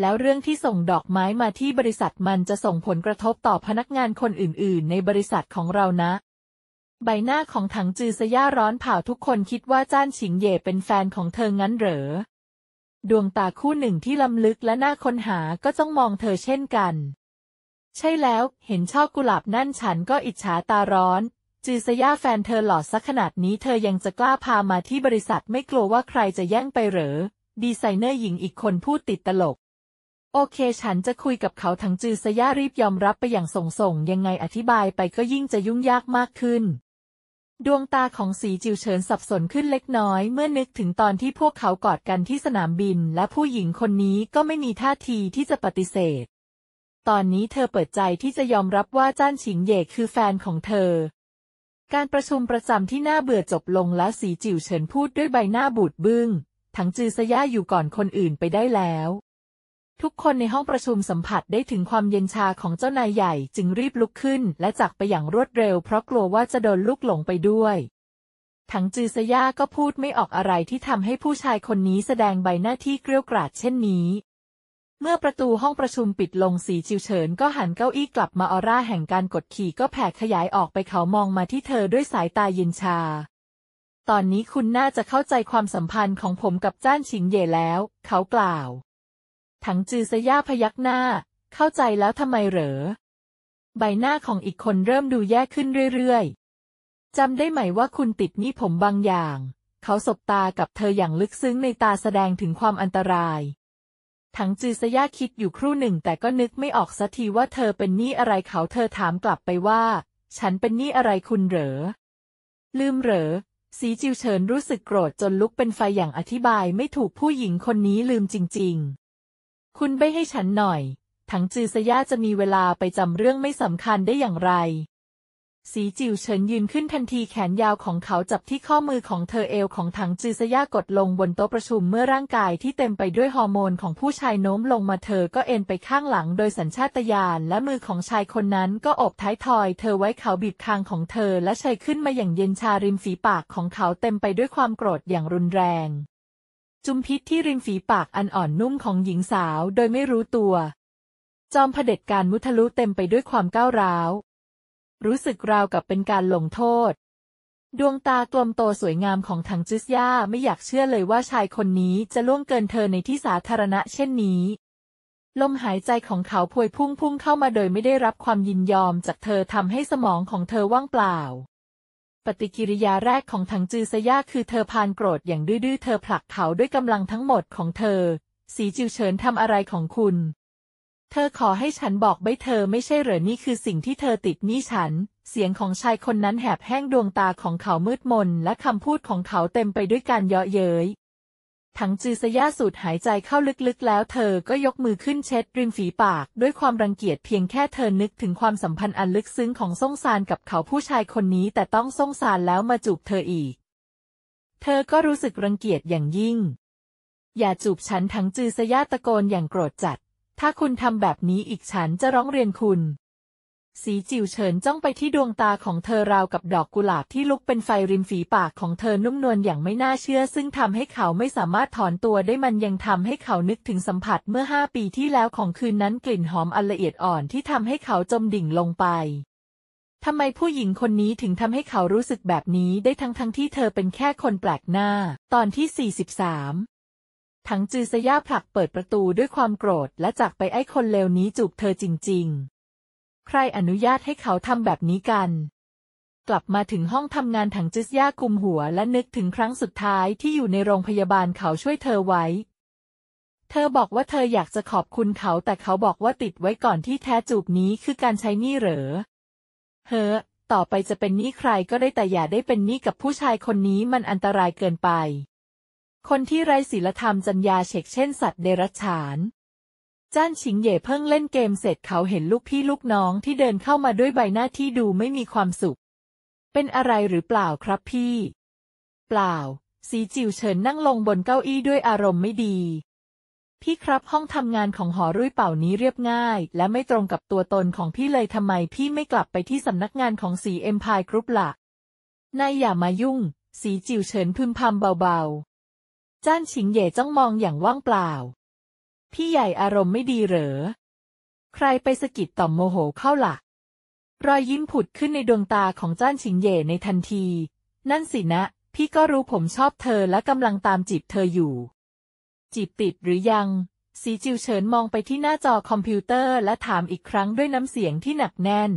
แล้วเรื่องที่ส่งดอกไม้มาที่บริษัทมันจะส่งผลกระทบต่อพนักงานคนอื่นๆ ในบริษัทของเรานะใบหน้าของถังจือสย่าร้อนเผาทุกคนคิดว่าจ้านฉิงเย่เป็นแฟนของเธองั้นเหรอ ดวงตาคู่หนึ่งที่ล้ำลึกและน่าค้นหาก็จ้องมองเธอเช่นกัน ใช่แล้วเห็นชอบกุหลาบนั่นฉันก็อิจฉาตาร้อน จือสย่าแฟนเธอหล่อสักขนาดนี้เธอยังจะกล้าพามาที่บริษัทไม่กลัวว่าใครจะแย่งไปเหรอ ดีไซเนอร์หญิงอีกคนพูดติดตลก โอเค ฉันจะคุยกับเขาทั้งจือสย่ารีบยอมรับไปอย่างส่งๆยังไงอธิบายไปก็ยิ่งจะยุ่งยากมากขึ้นดวงตาของสีจิวเฉินสับสนขึ้นเล็กน้อยเมื่อนึกถึงตอนที่พวกเขากอดกันที่สนามบินและผู้หญิงคนนี้ก็ไม่มีท่าทีที่จะปฏิเสธ ตอนนี้เธอเปิดใจที่จะยอมรับว่าจ้านฉิงเย่คือแฟนของเธอ การประชุมประจำที่น่าเบื่อจบลงและสีจิวเฉินพูดด้วยใบหน้าบูดบึง้งทั้งจือซะยาอยู่ก่อนคนอื่นไปได้แล้วทุกคนในห้องประชุมสัมผัสได้ถึงความเย็นชาของเจ้านายใหญ่จึงรีบลุกขึ้นและจากไปอย่างรวดเร็วเพราะกลัวว่าจะโดนลูกหลงไปด้วย ถังจือซย่าก็พูดไม่ออกอะไรที่ทำให้ผู้ชายคนนี้แสดงใบหน้าที่เกลี้ยกล่อมเช่นนี้ เมื่อประตูห้องประชุมปิดลงสีจิวเฉินก็หันเก้าอี้กลับมาออร่าแห่งการกดขี่ก็แผ่ขยายออกไปเขามองมาที่เธอด้วยสายตาเย็นชา ตอนนี้คุณน่าจะเข้าใจความสัมพันธ์ของผมกับจ้านชิงเย่แล้ว เขากล่าวถังจือซย่าพยักหน้า เข้าใจแล้วทำไมเหรอ ใบหน้าของอีกคนเริ่มดูแย่ขึ้นเรื่อยๆ จำได้ไหมว่าคุณติดหนี้ผมบางอย่าง เขาสบตากับเธออย่างลึกซึ้งในตาแสดงถึงความอันตราย ถังจือซย่าคิดอยู่ครู่หนึ่งแต่ก็นึกไม่ออกสักทีว่าเธอเป็นหนี้อะไรเขาเธอถามกลับไปว่า ฉันเป็นหนี้อะไรคุณเหรอ ลืมเหรอ สีจิวเฉินรู้สึกโกรธจนลุกเป็นไฟอย่างอธิบายไม่ถูกผู้หญิงคนนี้ลืมจริง ๆคุณไปให้ฉันหน่อย ถังจือสยาจะมีเวลาไปจำเรื่องไม่สำคัญได้อย่างไร สีจิวเฉินยืนขึ้นทันทีแขนยาวของเขาจับที่ข้อมือของเธอเอวของถังจือสยากดลงบนโต๊ะประชุมเมื่อร่างกายที่เต็มไปด้วยฮอร์โมนของผู้ชายโน้มลงมาเธอก็เอ็นไปข้างหลังโดยสัญชาตญาณและมือของชายคนนั้นก็อบท้ายทอย เธอไว้เขาบีบคางของเธอ และชัยขึ้นมาอย่างเย็นชาริมฝีปากของเขาเต็มไปด้วยความโกรธอย่างรุนแรงจุมพิษที่ริมฝีปากอันอ่อนนุ่มของหญิงสาวโดยไม่รู้ตัว จอมเผด็จการมุทะลุเต็มไปด้วยความก้าวร้าว รู้สึกราวกับเป็นการลงโทษ ดวงตากลมโตสวยงามของถังจึสย่าไม่อยากเชื่อเลยว่าชายคนนี้จะล่วงเกินเธอในที่สาธารณะเช่นนี้ ลมหายใจของเขาพวยพุ่งพุ่งเข้ามาโดยไม่ได้รับความยินยอมจากเธอทำให้สมองของเธอว่างเปล่าปฏิกิริยาแรกของถังจือซย่าคือเธอพานโกรธอย่างดื้อๆ เธอผลักเขาด้วยกำลังทั้งหมดของเธอ สีจิวเฉินทำอะไรของคุณ เธอขอให้ฉันบอกใบเธอไม่ใช่เหรอ นี่คือสิ่งที่เธอติดนี่ฉัน เสียงของชายคนนั้นแหบแห้งดวงตาของเขามืดมน และคำพูดของเขาเต็มไปด้วยการเยาะเย้ยถังจือสย่าสูดหายใจเข้าลึกๆแล้วเธอก็ยกมือขึ้นเช็ดริมฝีปาก ด้วยความรังเกียจเพียงแค่เธอนึกถึงความสัมพันธ์อันลึกซึ้งของซ่งซานกับเขาผู้ชายคนนี้แต่ต้องซ่งซานแล้วมาจูบเธออีก เธอก็รู้สึกรังเกียจอย่างยิ่ง อย่าจูบฉันถังจือสย่าตะโกนอย่างโกรธจัด ถ้าคุณทำแบบนี้อีกฉันจะร้องเรียนคุณสีจิ๋วเฉินจ้องไปที่ดวงตาของเธอราวกับดอกกุหลาบที่ลุกเป็นไฟริมฝีปากของเธอนุ่มนวลอย่างไม่น่าเชื่อ ซึ่งทำให้เขาไม่สามารถถอนตัวได้มันยังทำให้เขานึกถึงสัมผัสเมื่อห้าปีที่แล้วของคืนนั้นกลิ่นหอมอันละเอียดอ่อนที่ทำให้เขาจมดิ่งลงไปทำไมผู้หญิงคนนี้ถึงทำให้เขารู้สึกแบบนี้ได้ทั้งทั้งที่เธอเป็นแค่คนแปลกหน้า ตอนที่43ทั้งจือสยาผลักเปิดประตูด้วยความโกรธ และจากไปไอ้คนเลวนี้จูบเธอจริง ๆใครอนุญาตให้เขาทำแบบนี้กัน กลับมาถึงห้องทำงานถังจิสย่ากุมหัวและนึกถึงครั้งสุดท้ายที่อยู่ในโรงพยาบาลเขาช่วยเธอไว้ เธอบอกว่าเธออยากจะขอบคุณเขาแต่เขาบอกว่าติดไว้ก่อนที่แท้จูบนี้คือการใช้หนี้เหรอเฮ้อต่อไปจะเป็นหนี้ใครก็ได้แต่อย่าได้เป็นหนี้กับผู้ชายคนนี้มันอันตรายเกินไป คนที่ไร้ศีลธรรมจัญญาเชกเช่นสัตว์เดรัจฉานจ้านชิงเย่เพิ่งเล่นเกมเสร็จเขาเห็นลูกพี่ลูกน้องที่เดินเข้ามาด้วยใบหน้าที่ดูไม่มีความสุข เป็นอะไรหรือเปล่าครับพี่ เปล่า สีจิวเฉินนั่งลงบนเก้าอี้ด้วยอารมณ์ไม่ดี พี่ครับห้องทำงานของหอรุ่ยเป่านี้เรียบง่าย และไม่ตรงกับตัวตนของพี่เลยทำไมพี่ไม่กลับไปที่สำนักงานของสีเอ็มพายกรุ๊ปละ่ะนายอย่ามายุ่ง สีจิวเฉินพึมพำเบาๆ จ้านชิงเย่จ้องมองอย่างว่างเปล่าพี่ใหญ่อารมณ์ไม่ดีเหรอ ใครไปสะกิดต่อมโมโหเข้าละ่ะรอยยิ้มผุดขึ้นในดวงตาของจ้านชิงเย่ในทันที นั่นสินะ พี่ก็รู้ผมชอบเธอและกำลังตามจีบเธออยู่ จีบติดหรือยัง สีจิวเฉินมองไปที่หน้าจอคอมพิวเตอร์และถามอีกครั้งด้วยน้ำเสียงที่หนักแน่น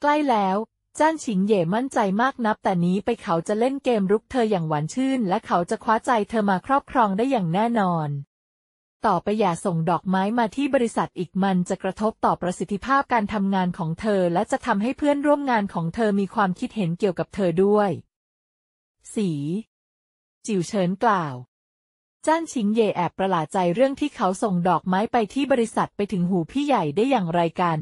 ใกล้แล้ว จ้านชิงเย่มั่นใจมากนับแต่นี้ไปเขาจะเล่นเกมรุกเธออย่างหวานชื่น และเขาจะคว้าใจเธอมาครอบครองได้อย่างแน่นอนต่อไปอย่าส่งดอกไม้มาที่บริษัทอีกมันจะกระทบต่อประสิทธิภาพการทำงานของเธอและจะทำให้เพื่อนร่วมงานของเธอมีความคิดเห็นเกี่ยวกับเธอด้วย สี จิ๋วเฉินกล่าว จ้านชิงเย่แอบประหลาดใจเรื่องที่เขาส่งดอกไม้ไปที่บริษัทไปถึงหูพี่ใหญ่ได้อย่างไรกัน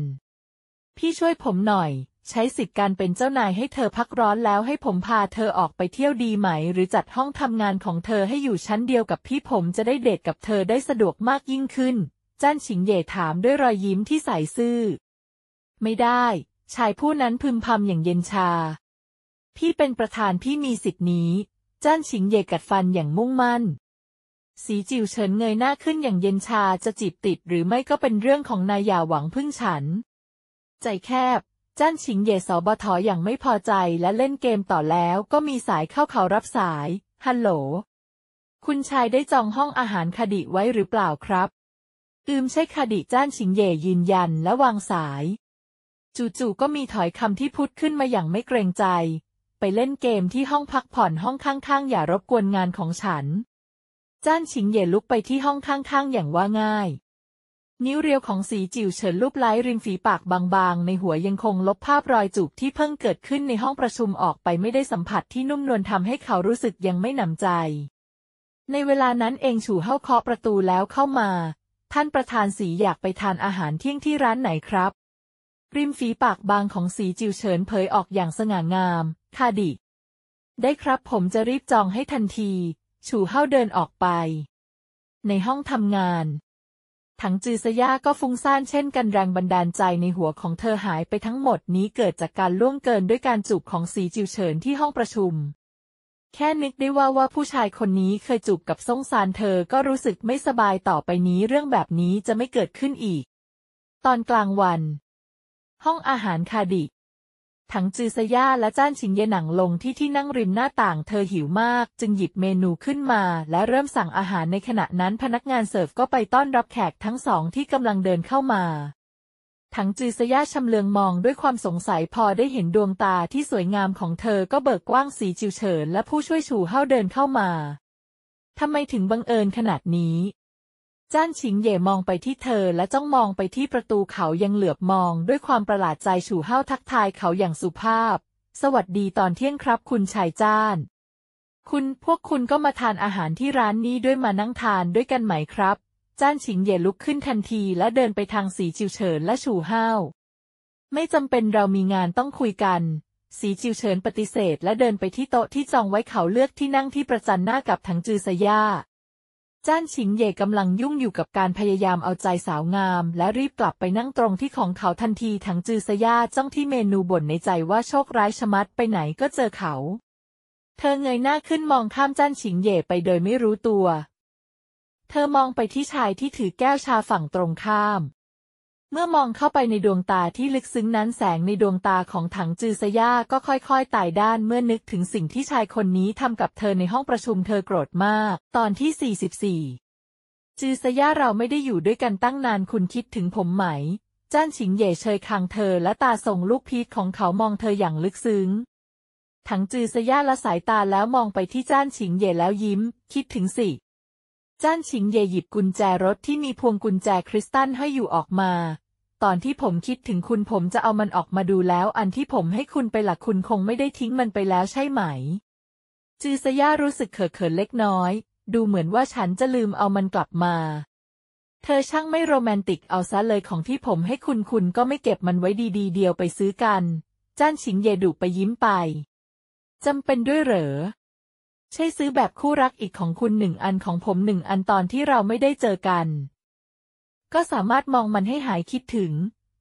พี่ช่วยผมหน่อยใช้สิทธิ์การเป็นเจ้านายให้เธอพักร้อนแล้วให้ผมพาเธอออกไปเที่ยวดีไหมหรือจัดห้องทำงานของเธอให้อยู่ชั้นเดียวกับพี่ผมจะได้เดทกับเธอได้สะดวกมากยิ่งขึ้น จ้านชิงเย่ถามด้วยรอยยิ้มที่ใสซื่อไม่ได้ ชายผู้นั้นพึมพำอย่างเย็นชา พี่เป็นประธานพี่มีสิทธิ์นี้ จ้านชิงเย่กัดฟันอย่างมุ่งมั่น สีจิวเฉินเงยหน้าขึ้นอย่างเย็นชาจะจีบติดหรือไม่ก็เป็นเรื่องของนายอย่าหวังพึ่งฉัน ใจแคบจ้านชิงเย่สบทออย่างไม่พอใจและเล่นเกมต่อแล้วก็มีสายเข้าเขารับสาย ฮัลโหล คุณชายได้จองห้องอาหารคดิไว้หรือเปล่าครับ อืมใช่คดิจ้านชิงเย่ยืนยันและวางสาย จู่ๆก็มีถอยคำที่พูดขึ้นมาอย่างไม่เกรงใจ ไปเล่นเกมที่ห้องพักผ่อนห้องข้างๆ อย่ารบกวนงานของฉัน จ้านชิงเย่ลุกไปที่ห้องข้าง ๆอย่างว่าง่ายนิ้วเรียวของสีจิ๋วเฉินรูปไล้ริมฝีปากบางๆ ในหัวยังคงลบภาพรอยจูบที่เพิ่งเกิดขึ้นในห้องประชุมออกไปไม่ได้สัมผัสที่นุ่มนวลทำให้เขารู้สึกยังไม่หนำใจ ในเวลานั้นเองฉู่เฮาเคาะประตูแล้วเข้ามา ท่านประธานสีอยากไปทานอาหารเที่ยงที่ร้านไหนครับ ริมฝีปากบางของสีจิ๋วเฉินเผยออกอย่างสง่างามค่ะดิได้ครับผมจะรีบจองให้ทันที ฉู่เฮาเดินออกไป ในห้องทำงานถังจือซย่าก็ฟุ้งซ่านเช่นกันแรงบันดาลใจในหัวของเธอหายไปทั้งหมดนี้เกิดจากการล่วงเกินด้วยการจูบของสีจิวเฉินที่ห้องประชุม แค่นึกได้ว่าว่าผู้ชายคนนี้เคยจูบกับซ่งซานเธอก็รู้สึกไม่สบายต่อไปนี้ เรื่องแบบนี้จะไม่เกิดขึ้นอีก ตอนกลางวัน ห้องอาหารคาดิถังจือซย่าและจ้านชิงเยหนังลงที่ที่นั่งริมหน้าต่าง เธอหิวมากจึงหยิบเมนูขึ้นมาและเริ่มสั่งอาหารในขณะนั้นพนักงานเสิร์ฟก็ไปต้อนรับแขกทั้งสองที่กำลังเดินเข้ามา ถังจือซย่าชำเลืองมองด้วยความสงสัยพอได้เห็นดวงตาที่สวยงามของเธอก็เบิกกว้างสีจิวเฉินและผู้ช่วยชูเฮาเดินเข้ามาทำไมถึงบังเอิญขนาดนี้จ้านชิงเย่มองไปที่เธอและจ้องมองไปที่ประตูเขายังเหลือบมองด้วยความประหลาดใจฉู่เฮาทักทายเขาอย่างสุภาพ สวัสดีตอนเที่ยงครับ คุณชายจ้าน คุณพวกคุณก็มาทานอาหารที่ร้านนี้ด้วยมานั่งทานด้วยกันไหมครับ จ้านชิงเย่ลุกขึ้นทันทีและเดินไปทางสีจิวเฉินและฉู่เฮาไม่จำเป็นเรามีงานต้องคุยกัน สีจิวเฉินปฏิเสธและเดินไปที่โต๊ะที่จองไว้เขาเลือกที่นั่งที่ประจันหน้ากับถังจือสย่าจ้านชิงเย่กำลังยุ่งอยู่กับการพยายามเอาใจสาวงามและรีบกลับไปนั่งตรงที่ของเขาทันทีทั้งจือสยาจ้องที่เมนูบ่นในใจว่าโชคร้ายชะมัดไปไหนก็เจอเขา เธอเงยหน้าขึ้นมองข้ามจ้านชิงเย่ไปโดยไม่รู้ตัว เธอมองไปที่ชายที่ถือแก้วชาฝั่งตรงข้ามเมื่อมองเข้าไปในดวงตาที่ลึกซึ้งนั้นแสงในดวงตาของถังจือซย่าก็ค่อยๆไต่ด้านเมื่อนึกถึงสิ่งที่ชายคนนี้ทำกับเธอในห้องประชุมเธอโกรธมาก ตอนที่44จือซย่าเราไม่ได้อยู่ด้วยกันตั้งนานคุณคิดถึงผมไหมจ้านฉิงเย่เชยคางเธอและตาส่งลูกพีชของเขามองเธออย่างลึกซึ้งถังจือซย่าละสายตาแล้วมองไปที่จ้านฉิงเย่แล้วยิ้มคิดถึงสิ จ้านชิงเยหยิบกุญแจรถที่มีพวงกุญแจคริสตัลให้อยู่ออกมาตอนที่ผมคิดถึงคุณผมจะเอามันออกมาดูแล้วอันที่ผมให้คุณไปหลักคุณคงไม่ได้ทิ้งมันไปแล้วใช่ไหมจือสย่ารู้สึกเขินเล็กน้อย ดูเหมือนว่าฉันจะลืมเอามันกลับมา เธอช่างไม่โรแมนติกเอาซะเลยของที่ผมให้คุณคุณก็ไม่เก็บมันไว้ดีๆ เดียวไปซื้อกัน จ้านชิงเยดุไปยิ้มไปจำเป็นด้วยเหรอ ใช่ซื้อแบบคู่รักอีกของคุณหนึ่งอันของผมหนึ่งอันตอนที่เราไม่ได้เจอกันก็สามารถมองมันให้หายคิดถึง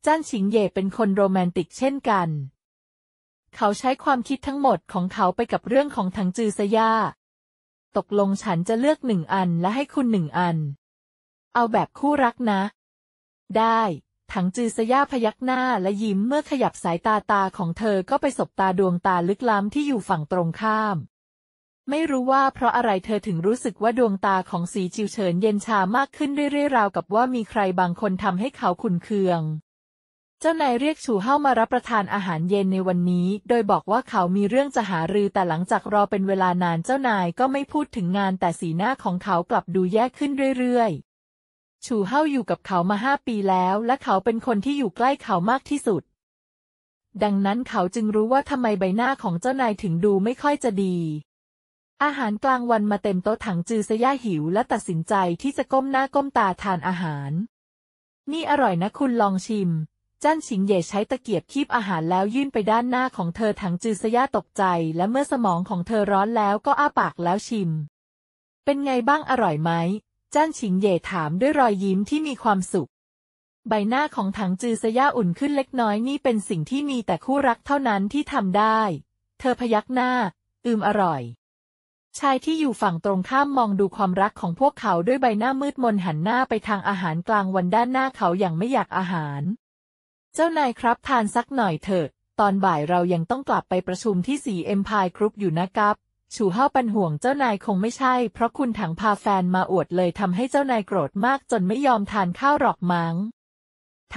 จ้านชิงเย่เป็นคนโรแมนติกเช่นกัน เขาใช้ความคิดทั้งหมดของเขาไปกับเรื่องของถังจือซย่าตกลงฉันจะเลือกหนึ่งอันและให้คุณหนึ่งอัน เอาแบบคู่รักนะ ได้ ถังจือซย่าพยักหน้าและยิ้มเมื่อขยับสายตาตาของเธอก็ไป สบตาดวงตาลึกล้ำที่อยู่ฝั่งตรงข้ามไม่รู้ว่าเพราะอะไรเธอถึงรู้สึกว่าดวงตาของสีจิวเฉินเย็นชามากขึ้นเรื่อย ๆ ราวกับว่ามีใครบางคนทำให้เขา ขุนเคือง เจ้านายเรียกชูเฮามารับประทานอาหารเย็นในวันนี้ โดยบอกว่าเขามีเรื่องจะหารือแต่หลังจากรอเป็นเวลานานเจ้านายก็ไม่พูดถึงงานแต่สีหน้าของเขากลับดูแย่ขึ้นเรื่อยๆชูเฮาอยู่กับเขามาห้าปีแล้ว และเขาเป็นคนที่อยู่ใกล้เขามากที่สุด ดังนั้นเขาจึงรู้ว่าทำไมใบหน้าของเจ้านายถึงดูไม่ค่อยจะดีอาหารกลางวันมาเต็มโต๊ะถังจือซะย่าหิวและตัดสินใจที่จะก้มหน้าก้มตาทานอาหาร นี่อร่อยนะคุณลองชิม จ้านชิงเย่ใช้ตะเกียบคีบอาหารแล้วยื่นไปด้านหน้าของเธอถังจือซะย่าตกใจและเมื่อสมองของเธอร้อนแล้วก็อ้าปากแล้วชิม เป็นไงบ้างอร่อยไหมจ้านชิงเย่ถามด้วยรอยยิ้มที่มีความสุข ใบหน้าของถังจือซะย่าอุ่นขึ้นเล็กน้อยนี่เป็นสิ่งที่มีแต่คู่รักเท่านั้นที่ทำได้ เธอพยักหน้า อืมอร่อยชายที่อยู่ฝั่งตรงข้ามมองดูความรักของพวกเขาด้วยใบหน้ามืดมนหันหน้าไปทางอาหารกลางวันด้านหน้าเขาอย่างไม่อยากอาหาร เจ้านายครับทานสักหน่อยเถอะตอนบ่ายเรายังต้องกลับไปประชุมที่สีเอ็มพายกรุ๊ปอยู่นะครับชูเฮาปันห่วงเจ้านายคงไม่ใช่ เพราะคุณถังพาแฟนมาอวดเลยทำให้เจ้านายโกรธมากจนไม่ยอมทานข้าวหรอกมัง้ง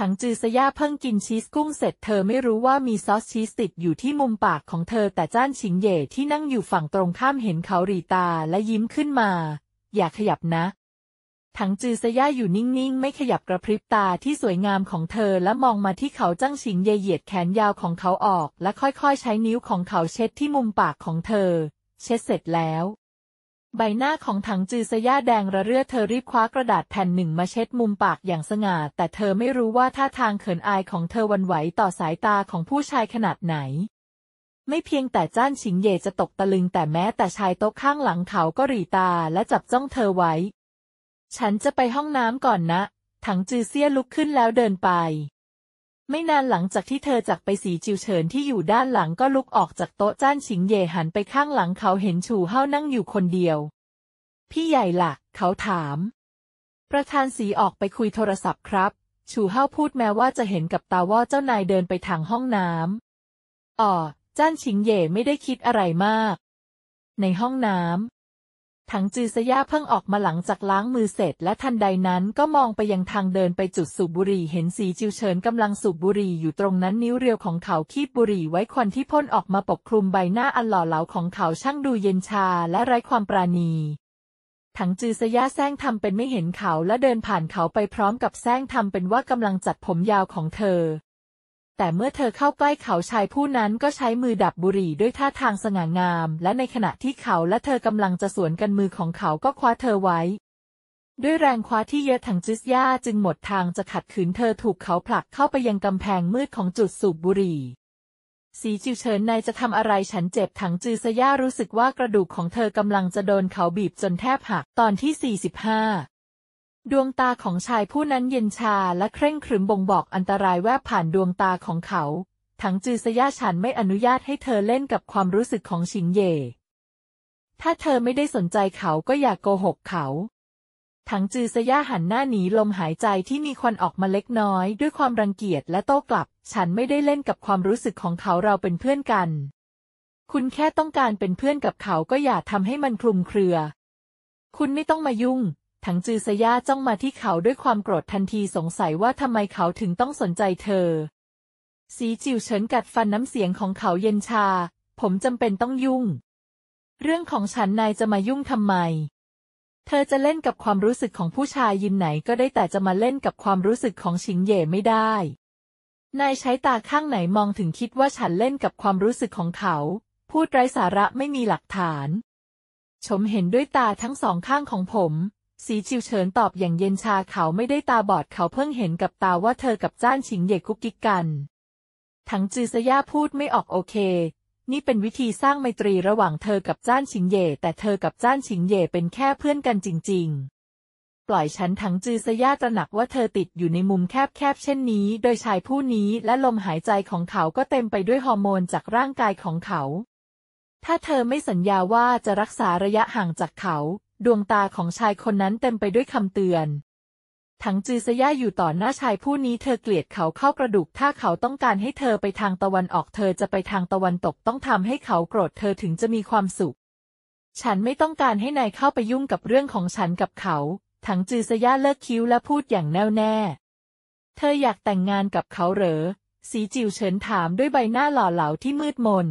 ถังจือสยาเพิ่งกินชีสกุ้งเสร็จเธอไม่รู้ว่ามีซอสชีสติดอยู่ที่มุมปากของเธอแต่จ้านชิงเย่ที่นั่งอยู่ฝั่งตรงข้ามเห็นเขาหรีตาและยิ้มขึ้นมา อย่าขยับนะ ถังจือสยาอยู่นิ่ง ๆ ไม่ขยับกระพริบตาที่สวยงามของเธอและมองมาที่เขาจ้างชิงเย่เหยียดแขนยาวของเขาออกและค่อย ๆ ใช้นิ้วของเขาเช็ดที่มุมปากของเธอ เช็ดเสร็จแล้วใบหน้าของถังจือสย่าแดงระเรื่อเธอรีบคว้ากระดาษแผ่นหนึ่งมาเช็ดมุมปากอย่างสง่า แต่เธอไม่รู้ว่าท่าทางเขินอายของเธอวันไหวต่อสายตาของผู้ชายขนาดไหน ไม่เพียงแต่จ้านชิงเย่จะตกตะลึง แต่แม้แต่ชายโต๊ะข้างหลังเขาก็รีตาและจับจ้องเธอไว้ ฉันจะไปห้องน้ำก่อนนะ ถังจือเซียลุกขึ้นแล้วเดินไปไม่นานหลังจากที่เธอจากไปสีจิวเฉินที่อยู่ด้านหลังก็ลุกออกจากโต๊ะจ้านชิงเย่หันไปข้างหลังเขาเห็นชูเฮานั่งอยู่คนเดียว พี่ใหญ่ละ่ะเขาถาม ประธานสีออกไปคุยโทรศัพท์ครับ ชูเฮาพูดแม้ว่าจะเห็นกับตาว่าเจ้านายเดินไปทางห้องน้ำอ๋อจ้านชิงเย่ไม่ได้คิดอะไรมาก ในห้องน้ถังจือสยาเพิ่งออกมาหลังจากล้างมือเสร็จ และทันใดนั้นก็มองไปยังทางเดินไปจุด สูบบุหรี่ เห็นสีจิวเฉิน กำลัง สูบบุหรี่อยู่ตรงนั้นนิ้วเรียว ของเขาคีบบุหรี่ไว้ควันที่พ่นออกมาปกคลุมใบหน้า อัน หล่อเหลาของเขาช่างดูเย็นชาและไร้ความปราณี ถังจือสยาแซงทำเป็นไม่เห็นเขาและเดินผ่านเขาไปพร้อมกับแซงทำเป็นว่ากำลังจัดผมยาวของเธอแต่เมื่อเธอเข้าใกล้เขาชายผู้นั้นก็ใช้มือดับบุหรี่ด้วยท่าทางสง่างาม และในขณะที่เขาและเธอกำลังจะสวนกันมือของเขาก็คว้าเธอไว้ ด้วยแรงคว้าที่เยอะถังจิสย่าจึงหมดทางจะขัดขืนเธอถูกเขาผลักเข้าไปยังกำแพงมืดของจุดสูบบุหรี่ สีจิวเฉินนายจะทำอะไรฉันเจ็บถังจือซย่ารู้สึกว่ากระดูกของเธอกำลังจะโดนเขาบีบจนแทบหักตอนที่45ดวงตาของชายผู้นั้นเย็นชา และเคร่งขรึมบ่งบอกอันตรายแวบผ่านดวงตาของเขาทังจือสยาฉันไม่อนุญาตให้เธอเล่นกับความรู้สึกของชิงเย่ถ้าเธอไม่ได้สนใจเขาก็อย่ากโกหกเขา ถังจือสย่าหันหน้าหนีลมหายใจที่มีควันออกมาเล็กน้อย ด้วยความรังเกียจและโต้กลับ ฉันไม่ได้เล่นกับความรู้สึกของเขาเราเป็นเพื่อนกัน คุณแค่ต้องการเป็นเพื่อนกับเขาก็อย่าทำให้มันคลุมเครือ คุณไม่ต้องมายุ่งถังจือสย่าจ้องมาที่เขาด้วยความโกรธทันทีสงสัยว่าทำไมเขาถึงต้องสนใจเธอ สีจิวเฉินกัดฟันน้ำเสียงของเขาเย็นชา ผมจำเป็นต้องยุ่ง เรื่องของฉันนายจะมายุ่งทำไม เธอจะเล่นกับความรู้สึกของผู้ชายยินไหนก็ได้แต่จะมาเล่นกับความรู้สึกของชิงเย่ไม่ได้ นายใช้ตาข้างไหนมองถึงคิดว่าฉันเล่นกับความรู้สึกของเขา พูดไร้สาระไม่มีหลักฐานชมเห็นด้วยตาทั้งสองข้างของผมสีจิวเฉินตอบอย่างเย็นชาเขาไม่ได้ตาบอดเขาเพิ่งเห็นกับตาว่าเธอกับจ้านชิงเย่กุ๊กกิ๊กกัน ถังจือซย่าพูดไม่ออกโอเค นี่เป็นวิธีสร้างไมตรีระหว่างเธอกับจ้านชิงเย่แต่เธอกับจ้านชิงเย่เป็นแค่เพื่อนกันจริงๆ ปล่อยฉันถังจือซย่าตระหนักว่าเธอติดอยู่ในมุมแคบๆเช่นนี้โดยชายผู้นี้และลมหายใจของเขาก็เต็มไปด้วยฮอร์โมนจากร่างกายของเขา ถ้าเธอไม่สัญญาว่าจะรักษาระยะห่างจากเขาดวงตาของชายคนนั้นเต็มไปด้วยคำเตือน ถังจือซะย่าอยู่ต่อหน้าชายผู้นี้เธอเกลียดเขาเข้ากระดูกถ้าเขาต้องการให้เธอไปทางตะวันออกเธอจะไปทางตะวันตกต้องทำให้เขาโกรธเธอถึงจะมีความสุข ฉันไม่ต้องการให้นายเข้าไปยุ่งกับเรื่องของฉันกับเขา ถังจือซะย่าเลิกคิ้วและพูดอย่างแน่วแน่เธออยากแต่งงานกับเขาเหรอ สีจิวเฉินถามด้วยใบหน้าหล่อเหลาที่มืดมน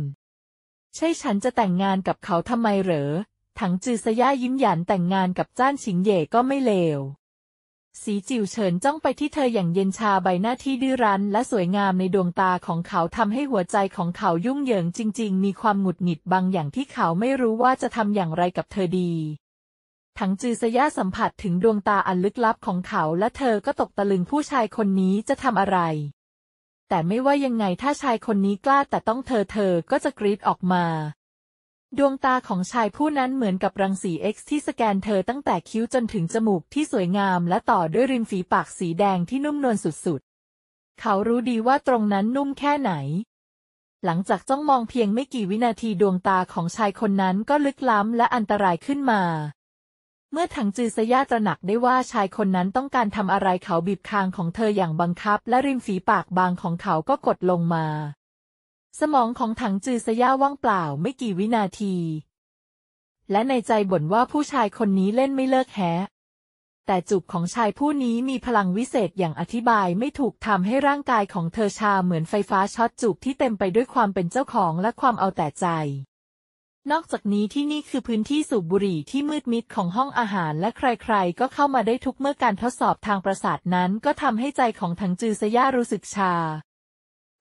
ใช่ฉันจะแต่งงานกับเขาทำไมเหรอถังจือสย่ายิ้มหยานแต่งงานกับจ้านฉิงเย่ก็ไม่เลว สีจิ๋วเฉินจ้องไปที่เธออย่างเย็นชาใบหน้าที่ดื้อรั้น และสวยงามในดวงตาของเขาทำให้หัวใจของเขายุ่งเหยิงจริงๆ มีความหงุดหงิดบางอย่างที่เขาไม่รู้ว่าจะทำอย่างไรกับเธอดี ถังจือสย่าสัมผัสถึงดวงตาอันลึกลับของเขาและเธอก็ตกตะลึงผู้ชายคนนี้จะทำอะไร แต่ไม่ว่ายังไงถ้าชายคนนี้กล้าแต่ต้องเธอเธอก็จะกรีดออกมาดวงตาของชายผู้นั้นเหมือนกับรังสีเอ็กซ์ที่สแกนเธอตั้งแต่คิ้วจนถึงจมูกที่สวยงาม และต่อด้วยริมฝีปากสีแดงที่นุ่มนวลสุดๆ เขารู้ดีว่าตรงนั้นนุ่มแค่ไหน หลังจากจ้องมองเพียงไม่กี่วินาทีดวงตาของชายคนนั้นก็ลึกล้ำและอันตรายขึ้นมา เมื่อถังจือสยาตระหนักได้ว่าชายคนนั้นต้องการทำอะไรเขาบีบคางของเธออย่างบังคับ และริมฝีปากบางของเขาก็กดลงมาสมองของถังจือสย่าว่างเปล่าไม่กี่วินาที และในใจบ่นว่าผู้ชายคนนี้เล่นไม่เลิกแฮะแต่จูบของชายผู้นี้มีพลังวิเศษอย่างอธิบายไม่ถูกทำให้ร่างกายของเธอชาเหมือนไฟฟ้าช็อตจูบที่เต็มไปด้วยความเป็นเจ้าของและความเอาแต่ใจ นอกจากนี้ที่นี่คือพื้นที่สูบบุหรี่ที่มืดมิดของห้องอาหาร และใคร ๆ ก็เข้ามาได้ทุกเมื่อการทดสอบทางประสาทนั้น ก็ทำให้ใจของถังจือซย่ารู้สึกชา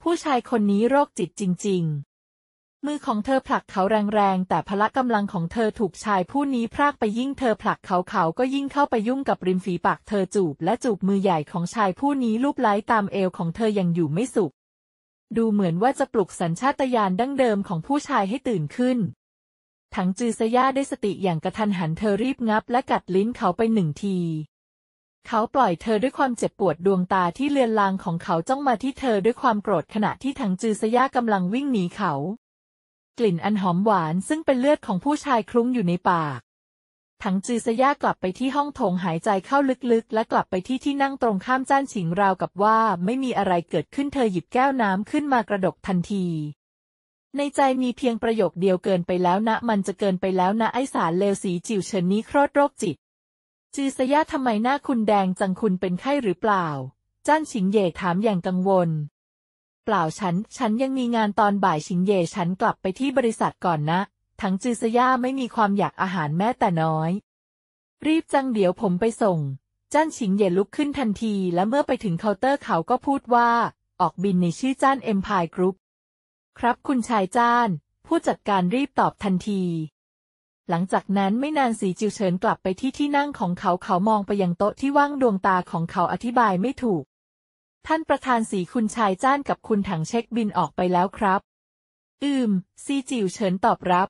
ผู้ชายคนนี้โรคจิตจริงๆ มือของเธอผลักเขาแรงๆ แต่พละกำลังของเธอถูกชายผู้นี้พรากไปยิ่งเธอผลักเขาเขาก็ยิ่งเข้าไปยุ่งกับริมฝีปากเธอจูบและจูบ มือใหญ่ของชายผู้นี้ ลูบไล้ตามเอวของเธอยังอยู่ไม่สุข ดูเหมือนว่าจะปลุกสัญชาตญาณดั้งเดิมของผู้ชายให้ตื่นขึ้น ถังจือซย่าได้สติอย่างกระทันหันเธอรีบงับ และกัดลิ้นเขาไปหนึ่งทีเขาปล่อยเธอด้วยความเจ็บปวดดวงตาที่เลือนลางของเขาจ้องมาที่เธอด้วยความโกรธขณะที่ถังจือสยากำลังวิ่งหนีเขา กลิ่นอันหอมหวานซึ่งเป็นเลือดของผู้ชายคลุ้งอยู่ในปาก ถังจือสยากลับไปที่ห้องโถงหายใจเข้าลึกๆและกลับไปที่ที่นั่งตรงข้ามจ้านฉิงราวกับว่า ไม่มีอะไรเกิดขึ้นเธอหยิบแก้วน้ำขึ้นมากระดกทันที ในใจมีเพียงประโยคเดียวเกินไปแล้วนะ มันจะเกินไปแล้วนะไอสารเลวสีจิ๋วเชินนี้โคตดโรคจิตจือสยะทำไมหน้าคุณแดงจังคุณเป็นไข้หรือเปล่า จ้านชิงเย่ถามอย่างกังวล เปล่าฉันฉันยังมีงานตอนบ่ายชิงเย่ฉันกลับไปที่บริษัทก่อนนะ ทั้งจือสยะไม่มีความอยากอาหารแม้แต่น้อย รีบจังเดี๋ยวผมไปส่ง จ้านชิงเย่ลุกขึ้นทันทีและเมื่อไปถึงเคาน์เตอร์เขาก็พูดว่า ออกบินในชื่อจ้านเอ็มพายกรุ๊ปครับคุณชายจ้าน ผู้จัดการรีบตอบทันทีหลังจากนั้นไม่นานสีจิวเฉินกลับไปที่ที่นั่งของเขาเขามองไปยังโต๊ะที่ว่างดวงตาของเขาอธิบายไม่ถูก ท่านประธานสีคุณชายจ้านกับคุณถังเช็คบินออกไปแล้วครับ อืมซีจิวเฉินตอบรับ